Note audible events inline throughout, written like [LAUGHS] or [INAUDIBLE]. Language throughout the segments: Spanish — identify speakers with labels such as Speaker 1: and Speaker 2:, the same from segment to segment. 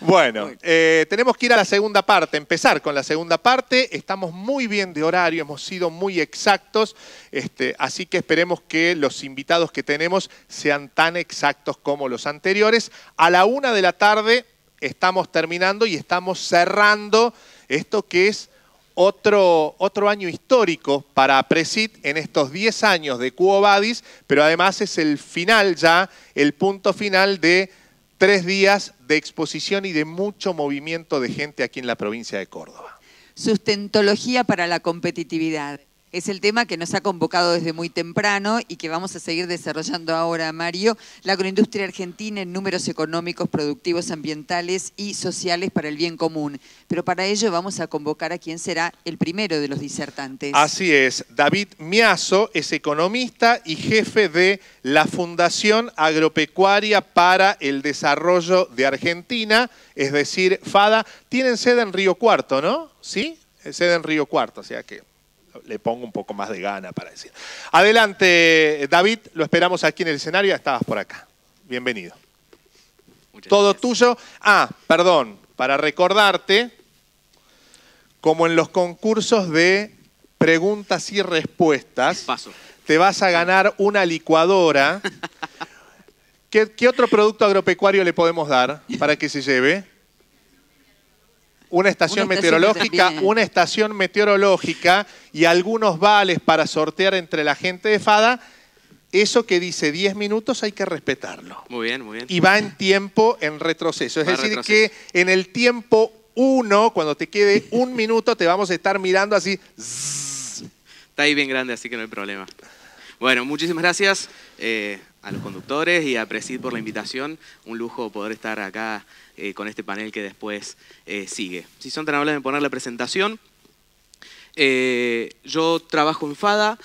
Speaker 1: Bueno, eh, tenemos que ir a la segunda parte, empezar con la segunda parte. Estamos muy bien de horario, hemos sido muy exactos, este, así que esperemos que los invitados que tenemos sean tan exactos como los anteriores. A la una de la tarde estamos terminando y estamos cerrando esto que es otro, otro año histórico para Presid. en estos 10 años de Cuobadis, pero además es el final ya, el punto final de tres días de exposición y de mucho movimiento de gente aquí en la provincia de Córdoba.
Speaker 2: Sustentología para la competitividad es el tema que nos ha convocado desde muy temprano y que vamos a seguir desarrollando ahora, Mario, la agroindustria argentina en números económicos, productivos, ambientales y sociales para el bien común. Pero para ello vamos a convocar a quien será el primero de los disertantes. Así
Speaker 1: es, David Miazo es economista y jefe de la Fundación Agropecuaria para el Desarrollo de Argentina, es decir, FADA. Tienen sede en Río Cuarto, ¿no? ¿Sí? Sede en Río Cuarto, o sea que le pongo un poco más de gana para decir. Adelante, David, lo esperamos aquí en el escenario, estabas por acá. Bienvenido. Todo tuyo. Ah, perdón, para recordarte, como en los concursos de preguntas y respuestas, te vas a ganar una licuadora. [LAUGHS] ¿Qué, ¿Qué otro producto agropecuario le podemos dar para que se lleve? una estación meteorológica, una estación meteorológica y algunos vales para sortear entre la gente de Fada. Eso que dice 10 minutos hay que respetarlo.
Speaker 3: Muy bien, muy bien. Y va
Speaker 1: en tiempo en retroceso. Es decir, que en el tiempo 1, cuando te quede un minuto, te vamos a estar mirando así.
Speaker 3: Está ahí bien grande, así que no hay problema. Bueno, muchísimas gracias eh, a los conductores y a Presid por la invitación. Un lujo poder estar acá eh, con este panel que después eh, sigue. Si son tan amables de poner la presentación. Eh, yo trabajo en FADA,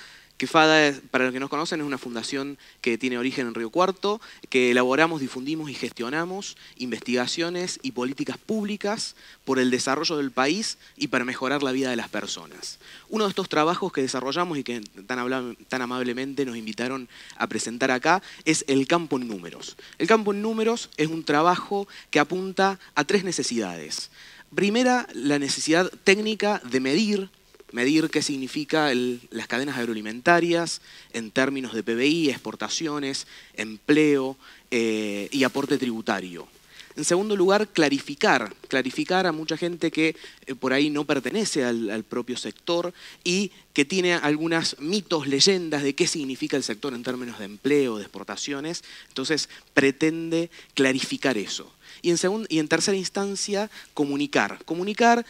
Speaker 3: para los que nos conocen, es una fundación que tiene origen en Río Cuarto, que elaboramos, difundimos y gestionamos investigaciones y políticas públicas por el desarrollo del país y para mejorar la vida de las personas. Uno de estos trabajos que desarrollamos y que tan, tan amablemente nos invitaron a presentar acá es el campo en números. El campo en números es un trabajo que apunta a tres necesidades. Primera, la necesidad técnica de medir medir qué significa las cadenas agroalimentarias en términos de PBI, exportaciones, empleo eh, y aporte tributario. En segundo lugar, clarificar, clarificar a mucha gente que eh, por ahí no pertenece al, propio sector y que tiene algunas mitos, leyendas de qué significa el sector en términos de empleo, de exportaciones. Entonces, pretende clarificar eso. Y en, y en tercera instancia, comunicar. Comunicar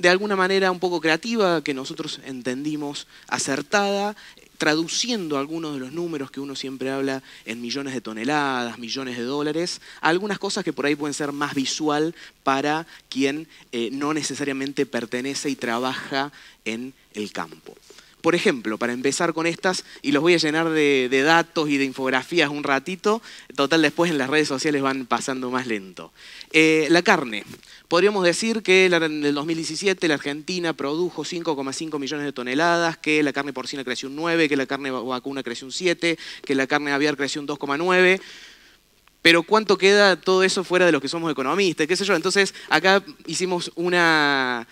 Speaker 3: de alguna manera un poco creativa, que nosotros entendimos acertada, traduciendo algunos de los números que uno siempre habla en millones de toneladas, millones de dólares, algunas cosas que por ahí pueden ser más visual para quien eh, no necesariamente pertenece y trabaja en el campo. Por ejemplo, para empezar con estas, y los voy a llenar de, datos y de infografías un ratito, total después en las redes sociales van pasando más lento. Eh, la carne, Podríamos decir que en el 2017 la Argentina produjo 5,5 millones de toneladas, que la carne porcina creció un 9, que la carne vacuna creció un 7, que la carne aviar creció un 2,9. Pero ¿cuánto queda todo eso fuera de los que somos economistas? ¿Qué Entonces, acá hicimos una,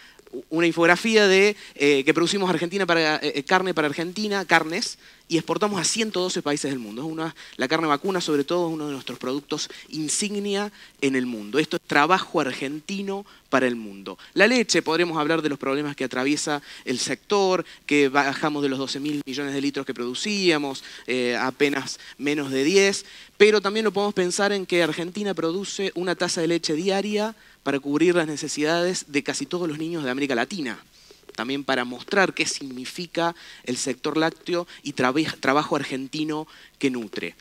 Speaker 3: infografía de eh, que producimos Argentina para, eh, eh, carne para Argentina, carnes, y exportamos a 112 países del mundo. Es una, la carne vacuna, sobre todo, es uno de nuestros productos insignia en el mundo. Esto es trabajo argentino para el mundo. La leche, podremos hablar de los problemas que atraviesa el sector, que bajamos de los 12 mil millones de litros que producíamos, eh, apenas menos de 10, pero también lo podemos pensar en que Argentina produce una taza de leche diaria para cubrir las necesidades de casi todos los niños de América Latina también para mostrar qué significa el sector lácteo y trabajo argentino que nutre.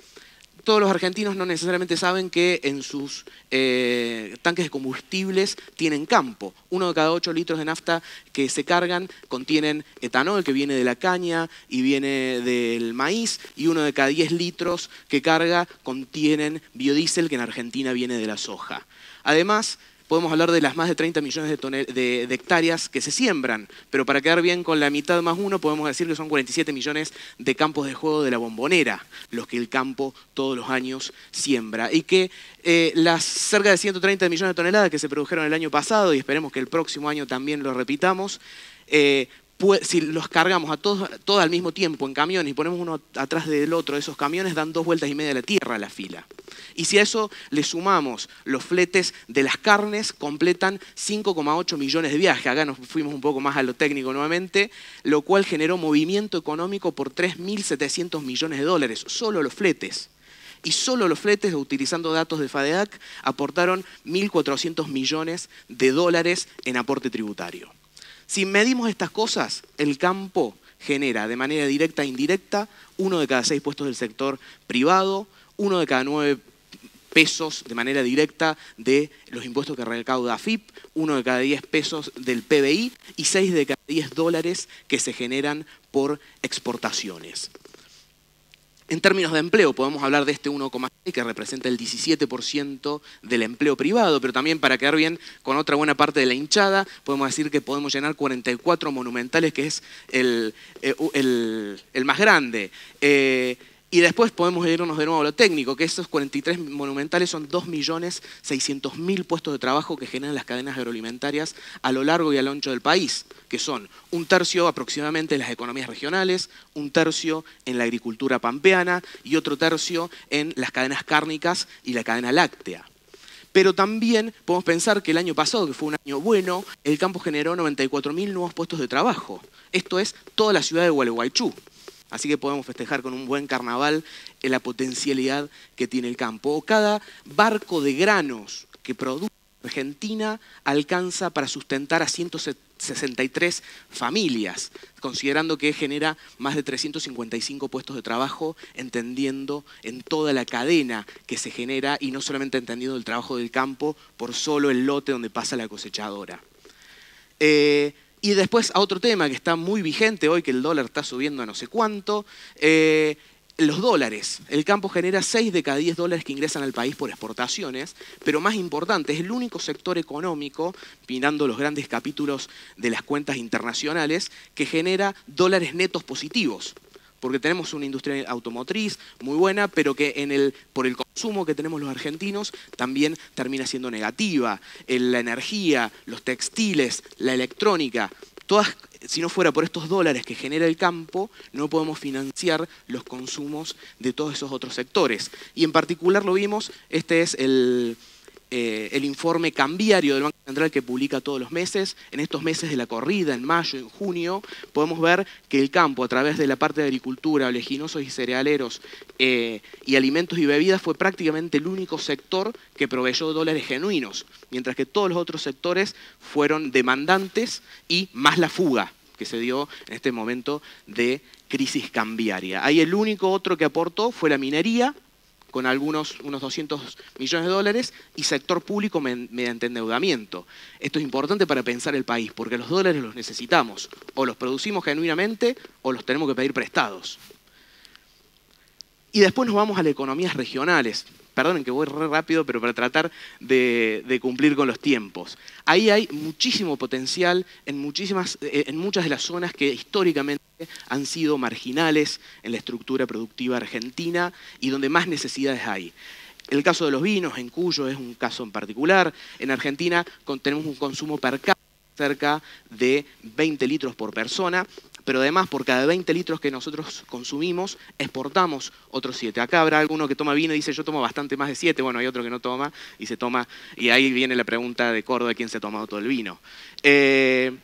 Speaker 3: Todos los argentinos no necesariamente saben que en sus eh, tanques de combustibles tienen campo. Uno de cada ocho litros de nafta que se cargan contienen etanol, que viene de la caña y viene del maíz, y uno de cada diez litros que carga contienen biodiesel, que en Argentina viene de la soja. Además, podemos hablar de las más de 30 millones de, hectáreas que se siembran, pero para quedar bien con la mitad más uno, podemos decir que son 47 millones de campos de juego de la bombonera, los que el campo todos los años siembra, y que eh, las cerca de 130 millones de toneladas que se produjeron el año pasado, y esperemos que el próximo año también lo repitamos, eh, si los cargamos a todos, al mismo tiempo en camiones y ponemos uno atrás del otro, esos camiones dan dos vueltas y media de la tierra a la fila. Y si a eso le sumamos los fletes de las carnes, completan 5,8 millones de viajes. Acá nos fuimos un poco más a lo técnico nuevamente, lo cual generó movimiento económico por 3.700 millones de dólares, solo los fletes. Y solo los fletes, utilizando datos de FADEAC, aportaron 1.400 millones de dólares en aporte tributario. Si medimos estas cosas, el campo genera de manera directa e indirecta uno de cada seis puestos del sector privado, uno de cada nueve pesos de manera directa de los impuestos que recauda AFIP, uno de cada diez pesos del PBI y seis de cada diez dólares que se generan por exportaciones. En términos de empleo, podemos hablar de este 1,6 que representa el 17% del empleo privado, pero también para quedar bien con otra buena parte de la hinchada, podemos decir que podemos llenar 44 monumentales, que es el, eh, más grande. Eh, y después podemos irnos de nuevo a lo técnico, que esos 43 monumentales son 2.600.000 puestos de trabajo que generan las cadenas agroalimentarias a lo largo y a lo ancho del país, que son un tercio aproximadamente en las economías regionales, un tercio en la agricultura pampeana y otro tercio en las cadenas cárnicas y la cadena láctea. Pero también podemos pensar que el año pasado, que fue un año bueno, el campo generó 94.000 nuevos puestos de trabajo. Esto es toda la ciudad de Gualeguaychú. Así que podemos festejar con un buen carnaval eh, la potencialidad que tiene el campo. cada barco de granos que produce Argentina alcanza para sustentar a 163 familias, considerando que genera más de 355 puestos de trabajo, entendiendo en toda la cadena que se genera y no solamente entendiendo el trabajo del campo por solo el lote donde pasa la cosechadora. Eh, y después a otro tema que está muy vigente hoy, que el dólar está subiendo a no sé cuánto. Eh, los dólares. El campo genera 6 de cada 10 dólares que ingresan al país por exportaciones, pero más importante, es el único sector económico, pinando los grandes capítulos de las cuentas internacionales, que genera dólares netos positivos porque tenemos una industria automotriz muy buena, pero que por el consumo que tenemos los argentinos también termina siendo negativa. la energía, los textiles, la electrónica, todas, si no fuera por estos dólares que genera el campo, no podemos financiar los consumos de todos esos otros sectores. Y en particular lo vimos, este es el eh, el informe cambiario del Banco Central que publica todos los meses. En estos meses de la corrida, en mayo, en junio, podemos ver que el campo, a través de la parte de agricultura, oleaginosos y cerealeros eh, y alimentos y bebidas, fue prácticamente el único sector que proveyó dólares genuinos, mientras que todos los otros sectores fueron demandantes y más la fuga que se dio en este momento de crisis cambiaria. Ahí el único otro que aportó fue la minería, con algunos unos 200 millones de dólares y sector público mediante endeudamiento. Esto es importante para pensar el país, porque los dólares los necesitamos, o los producimos genuinamente o los tenemos que pedir prestados. Y después nos vamos a las economías regionales. Perdonen que voy rápido, pero para tratar de, de cumplir con los tiempos. Ahí hay muchísimo potencial en, muchísimas, en muchas de las zonas que históricamente han sido marginales en la estructura productiva argentina y donde más necesidades hay. El caso de los vinos en Cuyo es un caso en particular. En Argentina tenemos un consumo per cápita cerca de 20 litros por persona, pero además por cada 20 litros que nosotros consumimos, exportamos otros 7. Acá habrá alguno que toma vino y dice yo tomo bastante más de 7, bueno, hay otro que no toma y se toma, y ahí viene la pregunta de Córdoba, ¿quién se ha tomado todo el vino? Eh,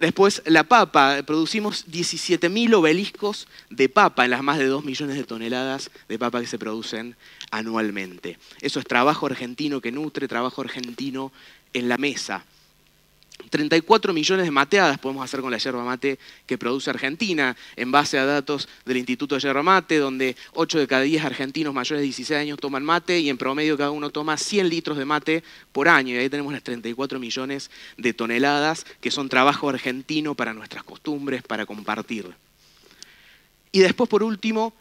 Speaker 3: Después, la papa. Producimos 17.000 obeliscos de papa en las más de 2 millones de toneladas de papa que se producen anualmente. Eso es trabajo argentino que nutre, trabajo argentino en la mesa. 34 millones de mateadas podemos hacer con la yerba mate que produce Argentina, en base a datos del Instituto de Yerba Mate, donde 8 de cada 10 argentinos mayores de 16 años toman mate y en promedio cada uno toma 100 litros de mate por año. Y ahí tenemos las 34 millones de toneladas que son trabajo argentino para nuestras costumbres, para compartir. Y después, por último,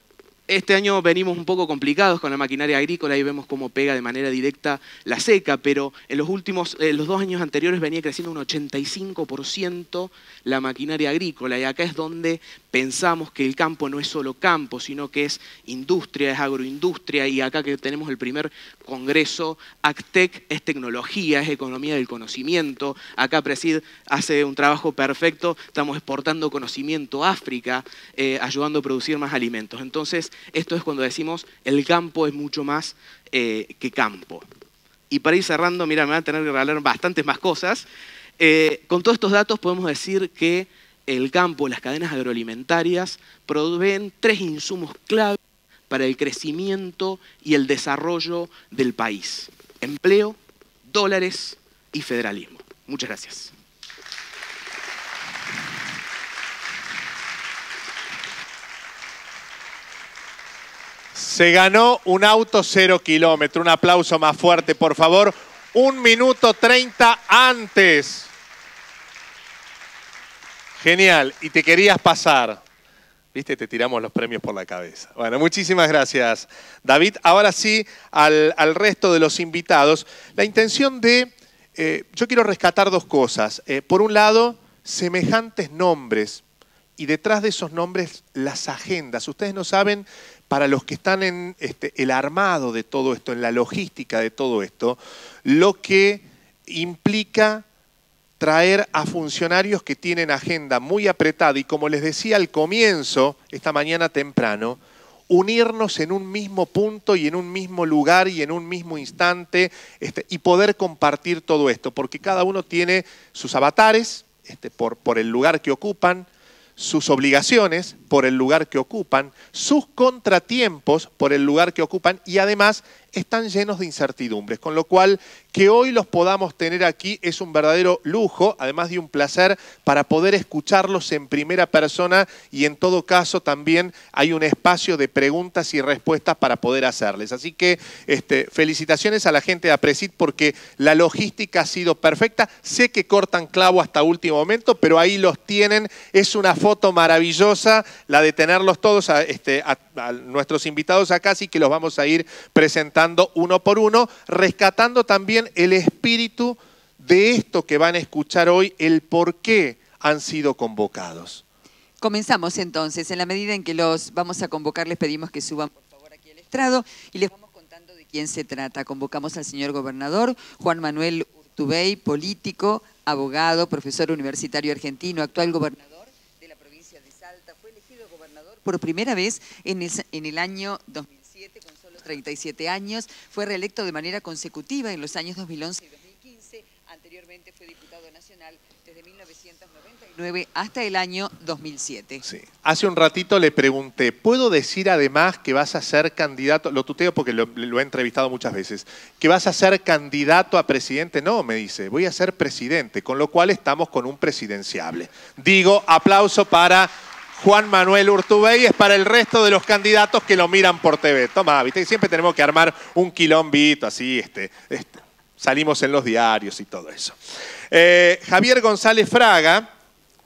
Speaker 3: este año venimos un poco complicados con la maquinaria agrícola y vemos cómo pega de manera directa la seca, pero en los últimos, los dos años anteriores venía creciendo un 85% la maquinaria agrícola y acá es donde pensamos que el campo no es solo campo, sino que es industria, es agroindustria y acá que tenemos el primer congreso, ACTEC es tecnología, es economía del conocimiento, acá Presid hace un trabajo perfecto, estamos exportando conocimiento a África, eh, ayudando a producir más alimentos. Entonces, esto es cuando decimos el campo es mucho más eh, que campo. Y para ir cerrando, mira, me van a tener que regalar bastantes más cosas. Eh, con todos estos datos podemos decir que el campo, las cadenas agroalimentarias, proveen tres insumos clave para el crecimiento y el desarrollo del país. Empleo, dólares y federalismo. Muchas gracias. Se ganó
Speaker 1: un auto cero kilómetro. Un aplauso más fuerte, por favor. Un minuto treinta antes. Genial. Y te querías pasar. Viste, te tiramos los premios por la cabeza. Bueno, muchísimas gracias, David. Ahora sí, al, resto de los invitados. La intención de... Eh, yo quiero rescatar dos cosas. Eh, por un lado, semejantes nombres y detrás de esos nombres las agendas. Ustedes no saben para los que están en este, el armado de todo esto, en la logística de todo esto, lo que implica traer a funcionarios que tienen agenda muy apretada y como les decía al comienzo, esta mañana temprano, unirnos en un mismo punto y en un mismo lugar y en un mismo instante este, y poder compartir todo esto, porque cada uno tiene sus avatares este, por el lugar que ocupan, sus obligaciones por el lugar que ocupan, sus contratiempos por el lugar que ocupan y además están llenos de incertidumbres, con lo cual que hoy los podamos tener aquí es un verdadero lujo, además de un placer para poder escucharlos en primera persona y en todo caso también hay un espacio de preguntas y respuestas para poder hacerles. Así que este, felicitaciones a la gente de Apresit porque la logística ha sido perfecta. Sé que cortan clavo hasta último momento, pero ahí los tienen. Es una foto maravillosa la de tenerlos todos a, este, a nuestros invitados acá, así que los vamos a ir presentando uno por uno, rescatando también el espíritu de esto que van a escuchar hoy, el por qué han sido convocados.
Speaker 2: Comenzamos entonces, en la medida en que los vamos a convocar, les pedimos que suban por favor aquí al estrado y les vamos contando de quién se trata. Convocamos al señor gobernador Juan Manuel Urtubey, político, abogado, profesor universitario argentino, actual gobernador de de la provincia Salta. Fue elegido gobernador por primera vez en el, año 2007 37 años, fue reelecto de manera consecutiva en los años 2011 y 2015, anteriormente fue diputado nacional desde 1999 hasta el año 2007. Sí.
Speaker 1: Hace un ratito le pregunté, ¿puedo decir además que vas a ser candidato, lo tuteo porque lo, lo he entrevistado muchas veces, que vas a ser candidato a presidente? No, me dice, voy a ser presidente, con lo cual estamos con un presidenciable. Digo, aplauso para Juan Manuel Urtubey es para el resto de los candidatos que lo miran por TV. Toma, viste, siempre tenemos que armar un quilombito así, este, este salimos en los diarios y todo eso. Eh, Javier González Fraga,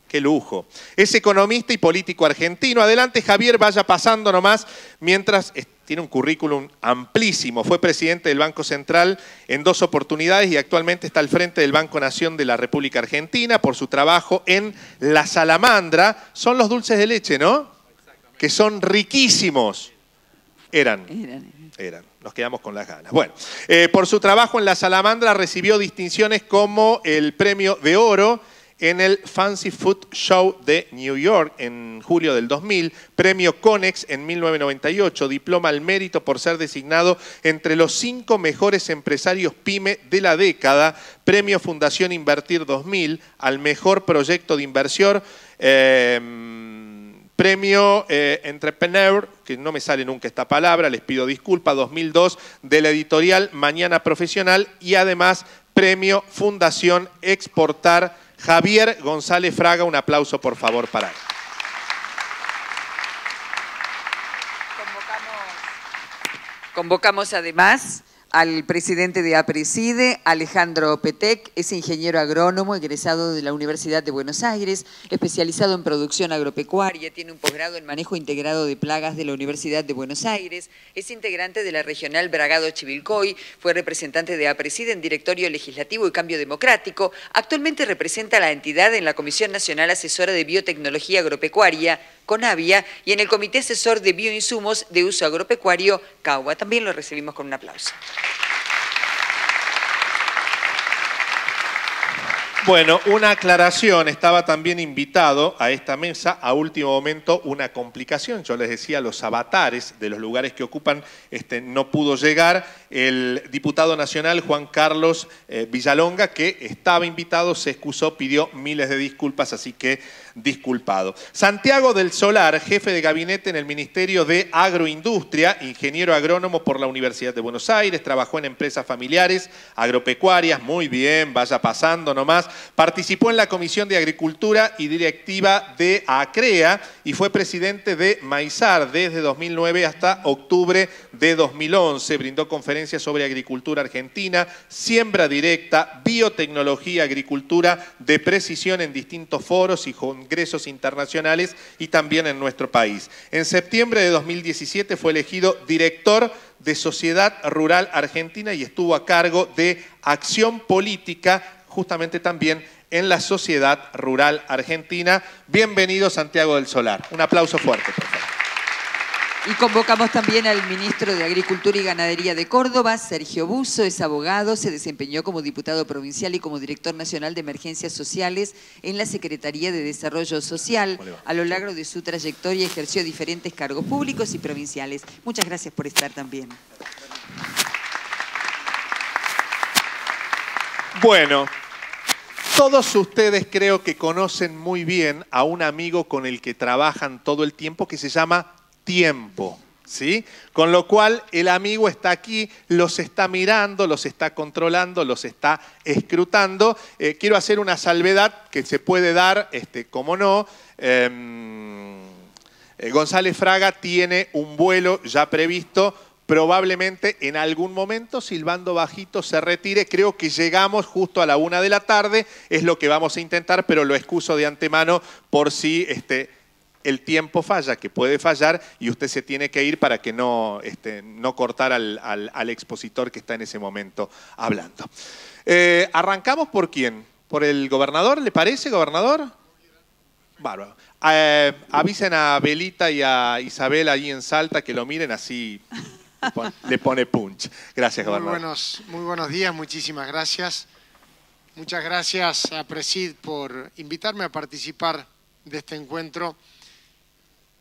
Speaker 1: qué lujo, es economista y político argentino. Adelante, Javier, vaya pasando nomás mientras tiene un currículum amplísimo. Fue presidente del Banco Central en dos oportunidades y actualmente está al frente del Banco Nación de la República Argentina por su trabajo en la salamandra. Son los dulces de leche, ¿no? Que son riquísimos. Eran. Eran. Nos quedamos con las ganas. Bueno, eh, por su trabajo en la salamandra recibió distinciones como el Premio de Oro en el Fancy Food Show de New York en julio del 2000, premio Conex en 1998, diploma al mérito por ser designado entre los cinco mejores empresarios pyme de la década, premio Fundación Invertir 2000 al mejor proyecto de inversión. Em, premio eh, Entrepreneur, que no me sale nunca esta palabra, les pido disculpa, 2002, de la editorial Mañana Profesional y además Premio Fundación Exportar Javier González Fraga, un aplauso por favor para él.
Speaker 2: Convocamos, además al presidente de APRESIDE, Alejandro Petec, es ingeniero agrónomo egresado de la Universidad de Buenos Aires, especializado en producción agropecuaria, tiene un posgrado en manejo integrado de plagas de la Universidad de Buenos Aires, es integrante de la regional Bragado Chivilcoy, fue representante de APRESIDE en Directorio Legislativo y Cambio Democrático, actualmente representa a la entidad en la Comisión Nacional Asesora de Biotecnología Agropecuaria, Conavia y en el Comité Asesor de Bioinsumos de Uso Agropecuario, CAUA. También lo recibimos con un aplauso.
Speaker 1: Bueno, una aclaración, estaba también invitado a esta mesa a último momento una complicación, yo les decía los avatares de los lugares que ocupan, este, no pudo llegar, el diputado nacional Juan Carlos eh, Villalonga, que estaba invitado, se excusó, pidió miles de disculpas, así que disculpado. Santiago del Solar, jefe de gabinete en el Ministerio de Agroindustria, ingeniero agrónomo por la Universidad de Buenos Aires, trabajó en empresas familiares, agropecuarias, muy bien, vaya pasando nomás, participó en la Comisión de Agricultura y Directiva de ACREA y fue presidente de Maizar desde 2009 hasta octubre de 2011, brindó conferencias sobre agricultura argentina, siembra directa, biotecnología, agricultura de precisión en distintos foros y congresos internacionales y también en nuestro país. En septiembre de 2017 fue elegido director de Sociedad Rural Argentina y estuvo a cargo de acción política justamente también en la Sociedad Rural Argentina. Bienvenido Santiago del Solar. Un aplauso fuerte, por favor.
Speaker 2: Y convocamos también al ministro de Agricultura y Ganadería de Córdoba, Sergio Buzo, es abogado, se desempeñó como diputado provincial y como director nacional de Emergencias Sociales en la Secretaría de Desarrollo Social. A lo largo de su trayectoria ejerció diferentes cargos públicos y provinciales. Muchas gracias por estar también.
Speaker 1: Bueno, todos ustedes creo que conocen muy bien a un amigo con el que trabajan todo el tiempo que se llama tiempo. ¿Sí? Con lo cual el amigo está aquí, los está mirando, los está controlando, los está escrutando. Eh, quiero hacer una salvedad que se puede dar, este, como no. Em, eh, González Fraga tiene un vuelo ya previsto. Probablemente en algún momento silbando bajito se retire. Creo que llegamos justo a la una de la tarde, es lo que vamos a intentar, pero lo excuso de antemano por si este, el tiempo falla, que puede fallar y usted se tiene que ir para que no, este, no cortar al, al, expositor que está en ese momento hablando. Eh, ¿Arrancamos por quién? ¿Por el gobernador? ¿Le parece, gobernador? Bárbaro. Eh, avisen a Belita y a Isabel allí en Salta que lo miren así. Le pone punch. Gracias, gobernador. Muy
Speaker 4: buenos, muy buenos días, muchísimas gracias. Muchas gracias a Presid por invitarme a participar de este encuentro.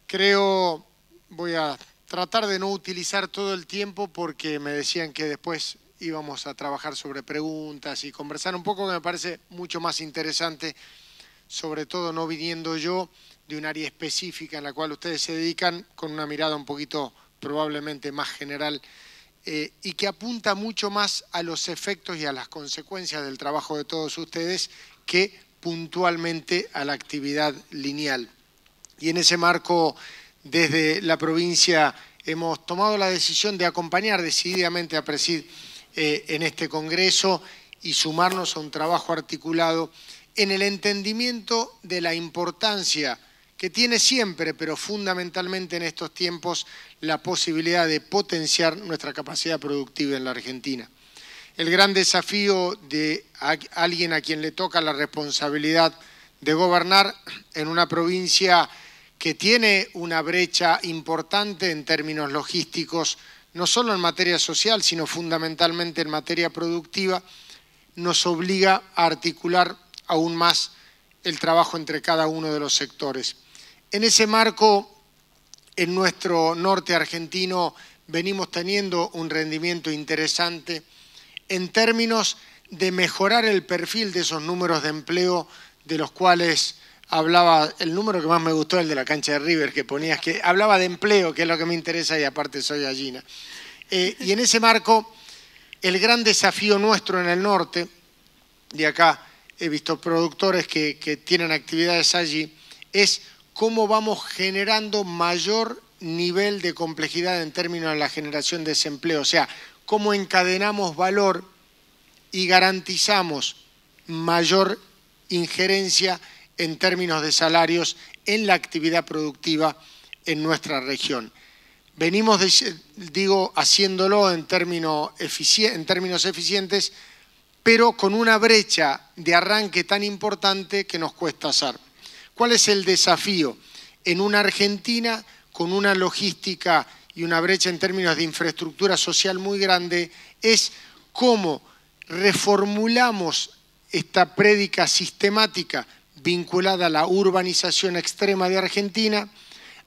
Speaker 4: Creo, voy a tratar de no utilizar todo el tiempo porque me decían que después íbamos a trabajar sobre preguntas y conversar un poco me parece mucho más interesante, sobre todo no viniendo yo de un área específica en la cual ustedes se dedican con una mirada un poquito probablemente más general eh, y que apunta mucho más a los efectos y a las consecuencias del trabajo de todos ustedes que puntualmente a la actividad lineal. Y en ese marco, desde la provincia hemos tomado la decisión de acompañar decididamente a Presid eh, en este Congreso y sumarnos a un trabajo articulado en el entendimiento de la importancia que tiene siempre, pero fundamentalmente en estos tiempos, la posibilidad de potenciar nuestra capacidad productiva en la Argentina. El gran desafío de alguien a quien le toca la responsabilidad de gobernar en una provincia que tiene una brecha importante en términos logísticos, no solo en materia social, sino fundamentalmente en materia productiva, nos obliga a articular aún más el trabajo entre cada uno de los sectores. En ese marco, en nuestro norte argentino venimos teniendo un rendimiento interesante en términos de mejorar el perfil de esos números de empleo de los cuales hablaba, el número que más me gustó, el de la cancha de River que ponías, que hablaba de empleo, que es lo que me interesa y aparte soy gallina. Eh, y en ese marco, el gran desafío nuestro en el norte, de acá he visto productores que, que tienen actividades allí, es cómo vamos generando mayor nivel de complejidad en términos de la generación de desempleo, o sea, cómo encadenamos valor y garantizamos mayor injerencia en términos de salarios en la actividad productiva en nuestra región. Venimos, digo, haciéndolo en, en términos eficientes, pero con una brecha de arranque tan importante que nos cuesta hacer. ¿Cuál es el desafío? En una Argentina con una logística y una brecha en términos de infraestructura social muy grande, es cómo reformulamos esta prédica sistemática vinculada a la urbanización extrema de Argentina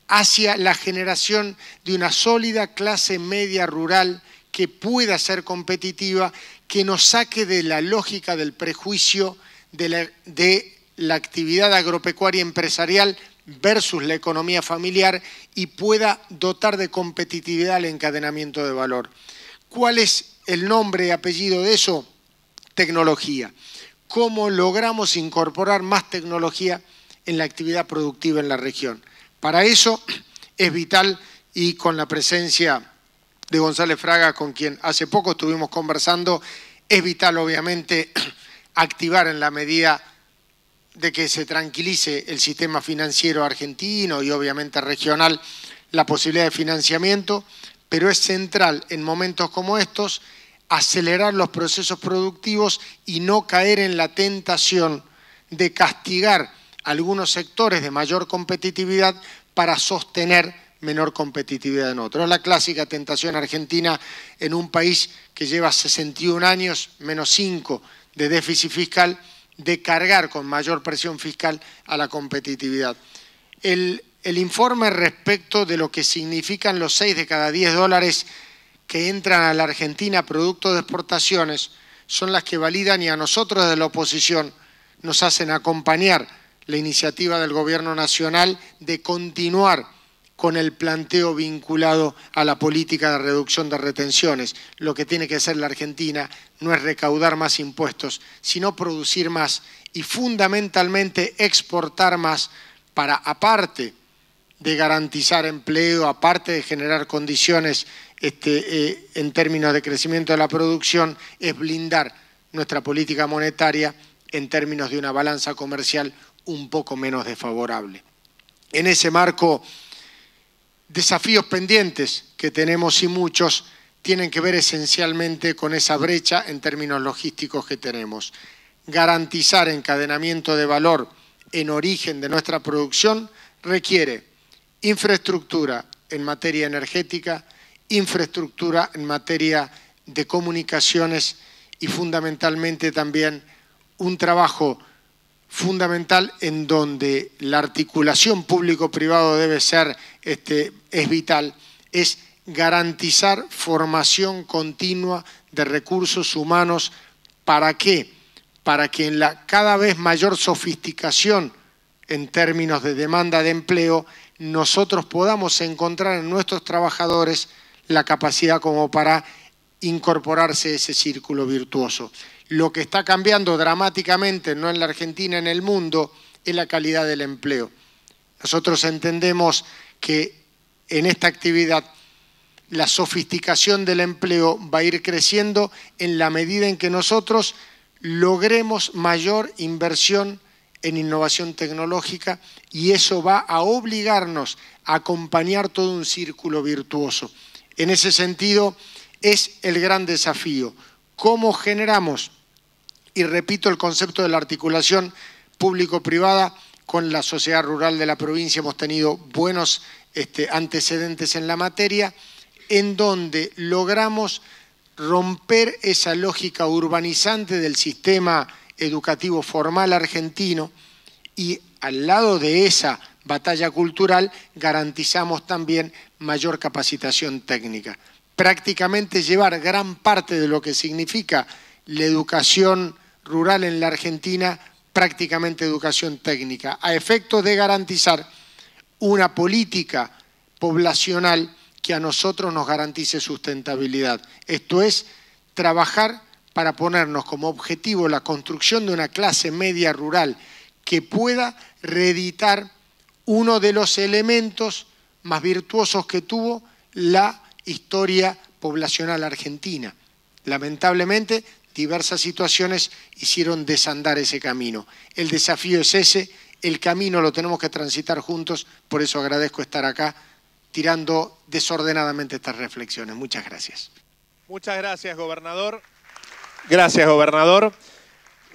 Speaker 4: hacia la generación de una sólida clase media rural que pueda ser competitiva, que nos saque de la lógica del prejuicio de la, actividad agropecuaria empresarial versus la economía familiar y pueda dotar de competitividad al encadenamiento de valor. ¿Cuál es el nombre y apellido de eso? Tecnología cómo logramos incorporar más tecnología en la actividad productiva en la región. Para eso es vital y con la presencia de González Fraga, con quien hace poco estuvimos conversando, es vital obviamente [CLEARS THROAT] activar en la medida de que se tranquilice el sistema financiero argentino y obviamente regional la posibilidad de financiamiento, pero es central en momentos como estos acelerar los procesos productivos y no caer en la tentación de castigar algunos sectores de mayor competitividad para sostener menor competitividad en otros. Es la clásica tentación argentina en un país que lleva 61 años, menos 5 de déficit fiscal, de cargar con mayor presión fiscal a la competitividad. El, el informe respecto de lo que significan los 6 de cada 10 dólares que entran a la Argentina productos de exportaciones son las que validan y a nosotros de la oposición nos hacen acompañar la iniciativa del Gobierno Nacional de continuar con el planteo vinculado a la política de reducción de retenciones. Lo que tiene que hacer la Argentina no es recaudar más impuestos, sino producir más y fundamentalmente exportar más para, aparte de garantizar empleo, aparte de generar condiciones este, eh, en términos de crecimiento de la producción, es blindar nuestra política monetaria en términos de una balanza comercial un poco menos desfavorable. En ese marco, desafíos pendientes que tenemos y muchos tienen que ver esencialmente con esa brecha en términos logísticos que tenemos. Garantizar encadenamiento de valor en origen de nuestra producción requiere infraestructura en materia energética, infraestructura en materia de comunicaciones y fundamentalmente también un trabajo fundamental en donde la articulación público-privado debe ser, este, es vital, es garantizar formación continua de recursos humanos. ¿Para qué? Para que en la cada vez mayor sofisticación en términos de demanda de empleo, nosotros podamos encontrar en nuestros trabajadores la capacidad como para incorporarse a ese círculo virtuoso. Lo que está cambiando dramáticamente, no en la Argentina, en el mundo, es la calidad del empleo. Nosotros entendemos que en esta actividad la sofisticación del empleo va a ir creciendo en la medida en que nosotros logremos mayor inversión en innovación tecnológica y eso va a obligarnos a acompañar todo un círculo virtuoso. En ese sentido, es el gran desafío. ¿Cómo generamos, y repito el concepto de la articulación público-privada, con la sociedad rural de la provincia hemos tenido buenos este, antecedentes en la materia, en donde logramos romper esa lógica urbanizante del sistema educativo formal argentino y al lado de esa batalla cultural garantizamos también mayor capacitación técnica. Prácticamente llevar gran parte de lo que significa la educación rural en la Argentina, prácticamente educación técnica, a efectos de garantizar una política poblacional que a nosotros nos garantice sustentabilidad. Esto es, trabajar para ponernos como objetivo la construcción de una clase media rural que pueda reeditar uno de los elementos más virtuosos que tuvo la historia poblacional argentina. Lamentablemente, diversas situaciones hicieron desandar ese camino. El desafío es ese, el camino lo tenemos que transitar juntos, por eso agradezco estar acá tirando desordenadamente estas reflexiones. Muchas gracias.
Speaker 1: Muchas gracias, gobernador.
Speaker 4: Gracias, gobernador.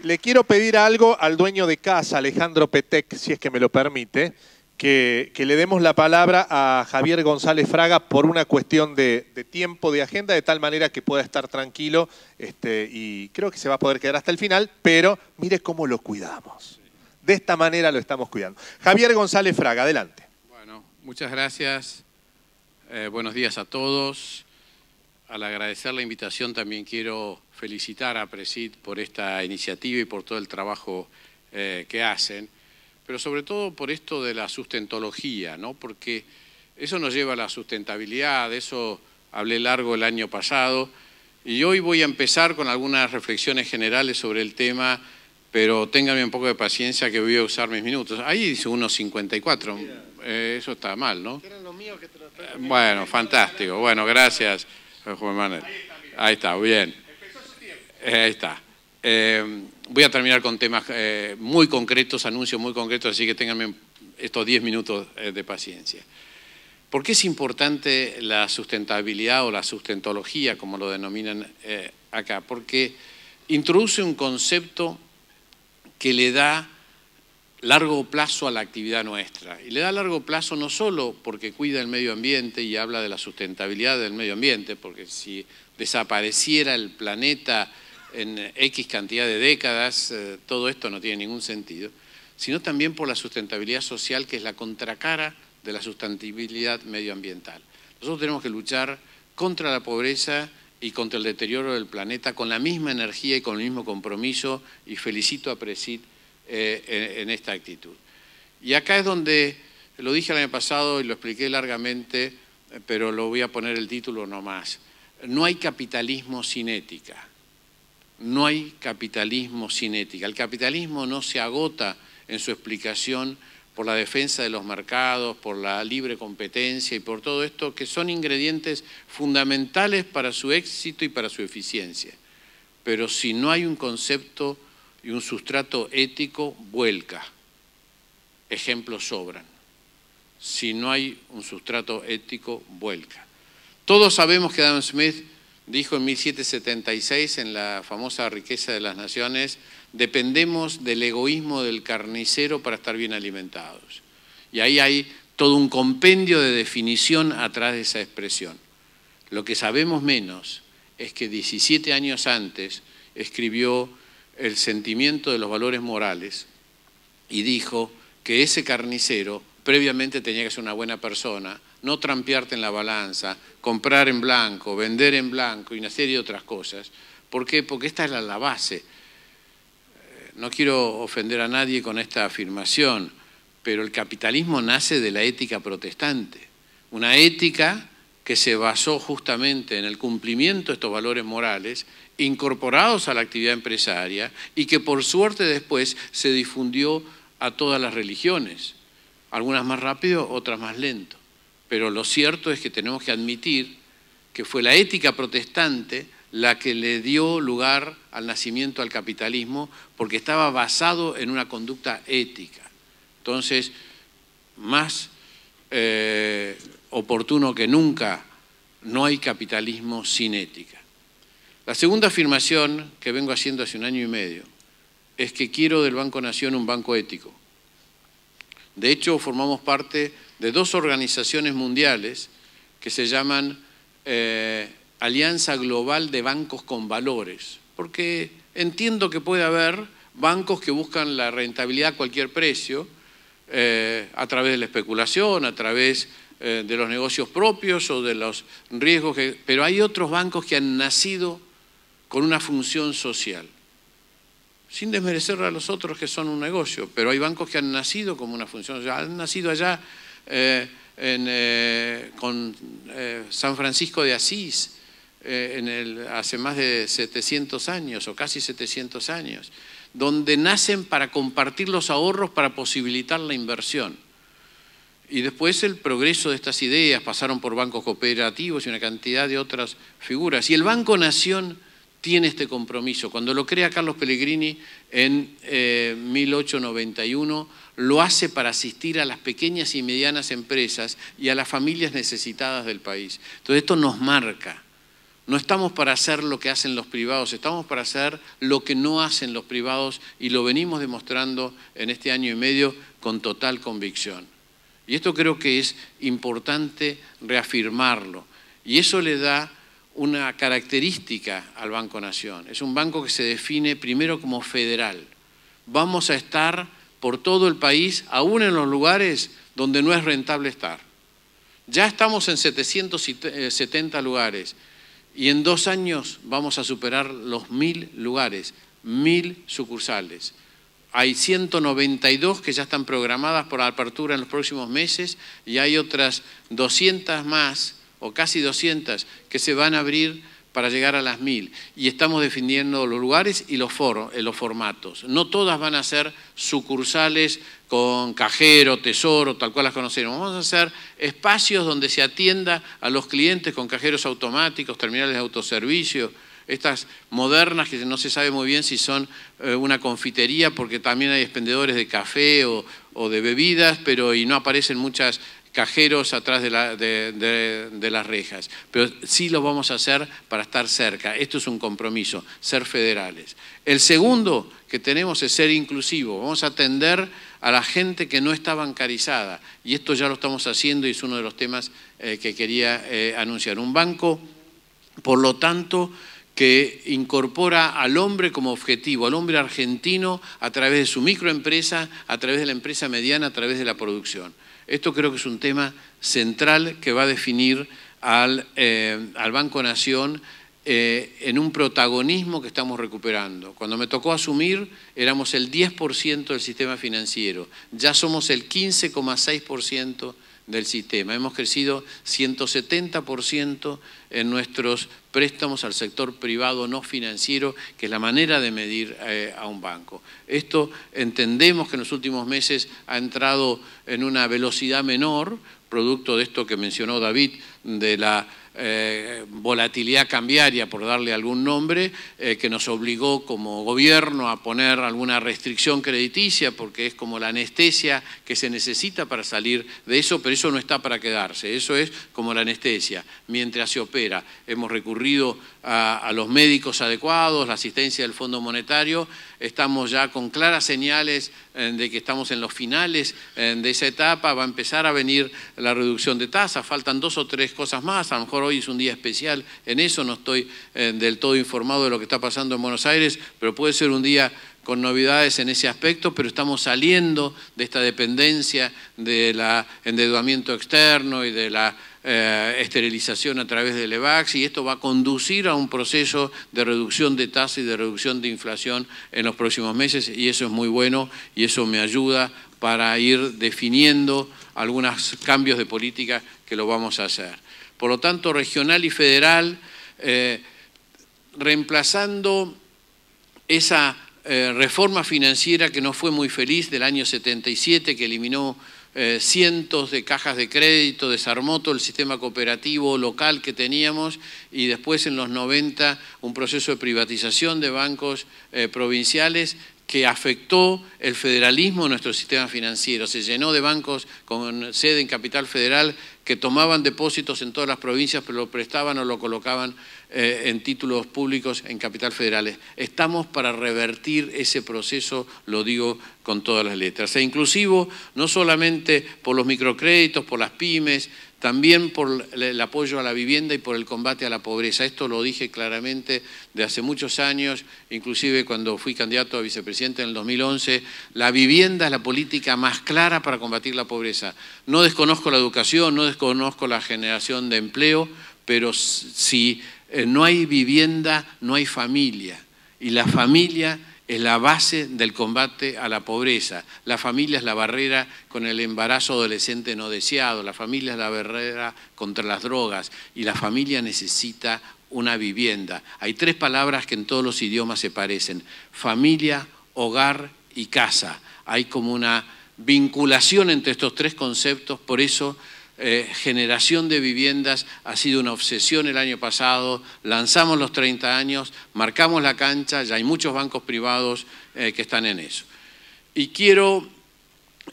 Speaker 4: Le quiero pedir
Speaker 1: algo al dueño de casa, Alejandro Petec, si es que me lo permite, que, le demos la palabra a Javier González Fraga por una cuestión de, tiempo, de agenda, de tal manera que pueda estar tranquilo este, y creo que se va a poder quedar hasta el final, pero mire cómo lo cuidamos. De esta manera lo estamos cuidando. Javier González Fraga, adelante.
Speaker 5: Bueno, muchas gracias. Eh, buenos días a todos. Al agradecer la invitación también quiero felicitar a Presid por esta iniciativa y por todo el trabajo eh, que hacen, pero sobre todo por esto de la sustentología, ¿no? porque eso nos lleva a la sustentabilidad, de eso hablé largo el año pasado, y hoy voy a empezar con algunas reflexiones generales sobre el tema, pero ténganme un poco de paciencia que voy a usar mis minutos. Ahí dice unos 54, eh, eso está mal, ¿no? Bueno, fantástico, bueno, gracias, Juan Manuel. Ahí está, bien. Eh, ahí está. Eh, voy a terminar con temas eh, muy concretos, anuncios muy concretos, así que ténganme estos 10 minutos de paciencia. ¿Por qué es importante la sustentabilidad o la sustentología, como lo denominan acá? Porque introduce un concepto que le da largo plazo a la actividad nuestra. Y le da largo plazo no solo porque cuida el medio ambiente y habla de la sustentabilidad del medio ambiente, porque si desapareciera el planeta en eh, X cantidad de décadas, eh, todo esto no tiene ningún sentido, sino también por la sustentabilidad social, que es la contracara de la sustentabilidad medioambiental. Nosotros tenemos que luchar contra la pobreza y contra el deterioro del planeta con la misma energía y con el mismo compromiso, y felicito a Presid eh, en, en esta actitud. Y acá es donde, lo dije el año pasado y lo expliqué largamente, pero lo voy a poner el título nomás, no hay capitalismo sin ética. No hay capitalismo sin ética. El capitalismo no se agota en su explicación por la defensa de los mercados, por la libre competencia y por todo esto, que son ingredientes fundamentales para su éxito y para su eficiencia. Pero si no hay un concepto y un sustrato ético, vuelca. Ejemplos sobran. Si no hay un sustrato ético, vuelca. Todos sabemos que Adam Smith dijo en 1776 en la famosa riqueza de las naciones, dependemos del egoísmo del carnicero para estar bien alimentados. Y ahí hay todo un compendio de definición atrás de esa expresión. Lo que sabemos menos es que 17 años antes escribió El sentimiento de los valores morales y dijo que ese carnicero previamente tenía que ser una buena persona, no trampearte en la balanza, comprar en blanco, vender en blanco y una serie de otras cosas. ¿Por qué? Porque esta es la, base. Eh, no quiero ofender a nadie con esta afirmación, pero el capitalismo nace de la ética protestante, una ética que se basó justamente en el cumplimiento de estos valores morales incorporados a la actividad empresaria y que por suerte después se difundió a todas las religiones, algunas más rápido, otras más lento. Pero lo cierto es que tenemos que admitir que fue la ética protestante la que le dio lugar al nacimiento al capitalismo porque estaba basado en una conducta ética. Entonces, más eh, oportuno que nunca, no hay capitalismo sin ética. La segunda afirmación que vengo haciendo hace un año y medio es que quiero del Banco Nación un banco ético. De hecho, formamos parte de dos organizaciones mundiales que se llaman eh, Alianza Global de Bancos con Valores, porque entiendo que puede haber bancos que buscan la rentabilidad a cualquier precio, eh, a través de la especulación, a través eh, de los negocios propios o de los riesgos, que, pero hay otros bancos que han nacido con una función social, sin desmerecer a los otros que son un negocio, pero hay bancos que han nacido como una función social, han nacido allá eh, eh, con eh, San Francisco de Asís en hace más de 700 años o casi 700 años, donde nacen para compartir los ahorros para posibilitar la inversión. Y después el progreso de estas ideas pasaron por bancos cooperativos y una cantidad de otras figuras. Y el Banco Nación tiene este compromiso. Cuando lo crea Carlos Pellegrini en 1891, eh, lo hace para asistir a las pequeñas y medianas empresas y a las familias necesitadas del país. Entonces esto nos marca. No estamos para hacer lo que hacen los privados, estamos para hacer lo que no hacen los privados y lo venimos demostrando en este año y medio con total convicción. Y esto creo que es importante reafirmarlo. Y eso le da una característica al Banco Nación. Es un banco que se define primero como federal. Vamos a estar por todo el país, aún en los lugares donde no es rentable estar. Ya estamos en 770 eh, lugares y en dos años vamos a superar los mil lugares, mil sucursales. Hay 192 que ya están programadas por apertura en los próximos meses y hay otras 200 más o casi 200 que se van a abrir para llegar a las 1000. Y estamos definiendo los lugares y los, foros, eh, los formatos. No todas van a ser sucursales con cajero, tesoro, tal cual las conocemos. Vamos a hacer espacios donde se atienda a los clientes con cajeros automáticos, terminales de autoservicio, estas modernas que no se sabe muy bien si son eh, una confitería, porque también hay expendedores de café o, o de bebidas, pero y no aparecen muchas cajeros atrás de, las rejas, pero sí lo vamos a hacer para estar cerca. Esto es un compromiso, ser federales. El segundo que tenemos es ser inclusivo. Vamos a atender a la gente que no está bancarizada. Y esto ya lo estamos haciendo y es uno de los temas eh, que quería eh, anunciar. Un banco, por lo tanto, que incorpora al hombre como objetivo, al hombre argentino, a través de su microempresa, a través de la empresa mediana, a través de la producción. Esto creo que es un tema central que va a definir al, eh, Banco Nación eh, en un protagonismo que estamos recuperando. Cuando me tocó asumir, éramos el 10% del sistema financiero, ya somos el 15,6% del sistema. Hemos crecido 170% en nuestros préstamos al sector privado no financiero, que es la manera de medir eh, a un banco. Esto entendemos que en los últimos meses ha entrado en una velocidad menor, producto de esto que mencionó David, de la eh, volatilidad cambiaria, por darle algún nombre, eh, que nos obligó como gobierno a poner alguna restricción crediticia, porque es como la anestesia que se necesita para salir de eso, pero eso no está para quedarse, eso es como la anestesia, mientras se opera. Hemos recurrido a, a los médicos adecuados, la asistencia del Fondo Monetario, estamos ya con claras señales eh, de que estamos en los finales eh, de esa etapa, va a empezar a venir la reducción de tasas, faltan dos o tres cosas más, a lo mejor hoy es un día especial en eso, no estoy eh, del todo informado de lo que está pasando en Buenos Aires, pero puede ser un día con novedades en ese aspecto, pero estamos saliendo de esta dependencia del endeudamiento externo y de la eh, esterilización a través del EVAX y esto va a conducir a un proceso de reducción de tasa y de reducción de inflación en los próximos meses y eso es muy bueno y eso me ayuda para ir definiendo algunos cambios de política que lo vamos a hacer. Por lo tanto, regional y federal, eh, reemplazando esa eh, reforma financiera que no fue muy feliz del año 77, que eliminó eh, cientos de cajas de crédito, desarmó todo el sistema cooperativo local que teníamos y después en los 90 un proceso de privatización de bancos eh, provinciales que afectó el federalismo en nuestro sistema financiero. Se llenó de bancos con sede en capital federal que tomaban depósitos en todas las provincias, pero lo prestaban o lo colocaban eh, en títulos públicos en capital federales. Estamos para revertir ese proceso, lo digo con todas las letras. E inclusivo, no solamente por los microcréditos, por las pymes, también por el apoyo a la vivienda y por el combate a la pobreza. Esto lo dije claramente de hace muchos años, inclusive cuando fui candidato a vicepresidente en el 2011, la vivienda es la política más clara para combatir la pobreza. No desconozco la educación, no desconozco la generación de empleo, pero si eh, no hay vivienda, no hay familia. Y la familia es la base del combate a la pobreza. La familia es la barrera con el embarazo adolescente no deseado, la familia es la barrera contra las drogas y la familia necesita una vivienda. Hay tres palabras que en todos los idiomas se parecen, familia, hogar y casa. Hay como una vinculación entre estos tres conceptos, por eso eh, generación de viviendas ha sido una obsesión el año pasado, lanzamos los 30 años, marcamos la cancha, ya hay muchos bancos privados eh, que están en eso. Y quiero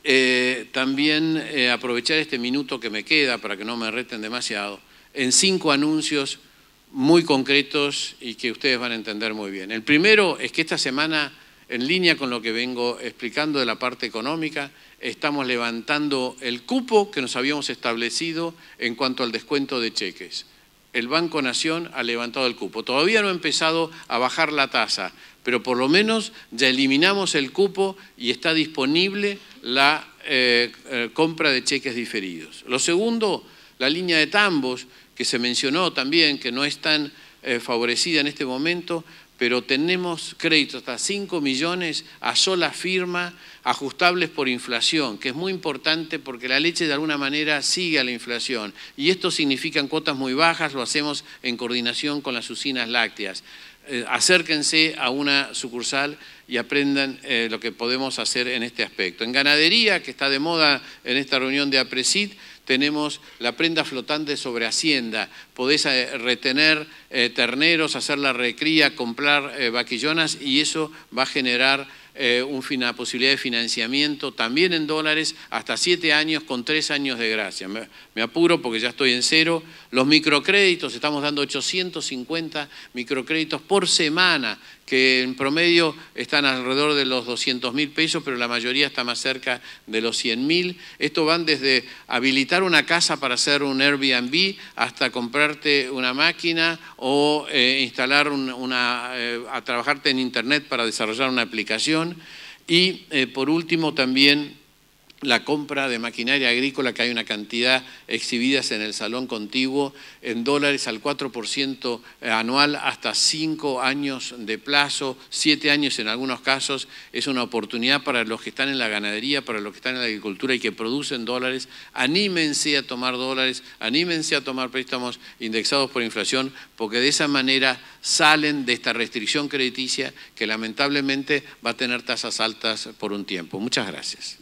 Speaker 5: eh, también aprovechar este minuto que me queda para que no me reten demasiado, en cinco anuncios muy concretos y que ustedes van a entender muy bien. El primero es que esta semana en línea con lo que vengo explicando de la parte económica, estamos levantando el cupo que nos habíamos establecido en cuanto al descuento de cheques. El Banco Nación ha levantado el cupo. Todavía no ha empezado a bajar la tasa, pero por lo menos ya eliminamos el cupo y está disponible la eh, eh, compra de cheques diferidos. Lo segundo, la línea de tambos, que se mencionó también, que no es tan eh, favorecida en este momento, pero tenemos créditos hasta 5 millones a sola firma, ajustables por inflación, que es muy importante porque la leche de alguna manera sigue a la inflación. Y esto significa cuotas muy bajas, lo hacemos en coordinación con las usinas lácteas. Eh, acérquense a una sucursal y aprendan eh, lo que podemos hacer en este aspecto. En ganadería, que está de moda en esta reunión de APRESID, tenemos la prenda flotante sobre Hacienda, podés eh, retener eh, terneros, hacer la recría, comprar eh, vaquillonas y eso va a generar una posibilidad de financiamiento también en dólares hasta siete años con tres años de gracia me apuro porque ya estoy en cero. Los microcréditos, estamos dando 850 microcréditos por semana, que en promedio están alrededor de los 200 mil pesos, pero la mayoría está más cerca de los 100 mil. Esto van desde habilitar una casa para hacer un Airbnb hasta comprarte una máquina o eh, instalar una, eh, a trabajarte en Internet para desarrollar una aplicación. Y eh, por último también la compra de maquinaria agrícola, que hay una cantidad exhibidas en el salón contiguo, en dólares al 4% eh, anual, hasta 5 años de plazo, 7 años en algunos casos, es una oportunidad para los que están en la ganadería, para los que están en la agricultura y que producen dólares. Anímense a tomar dólares, anímense a tomar préstamos indexados por inflación, porque de esa manera salen de esta restricción crediticia que lamentablemente va a tener tasas altas por un tiempo. Muchas gracias.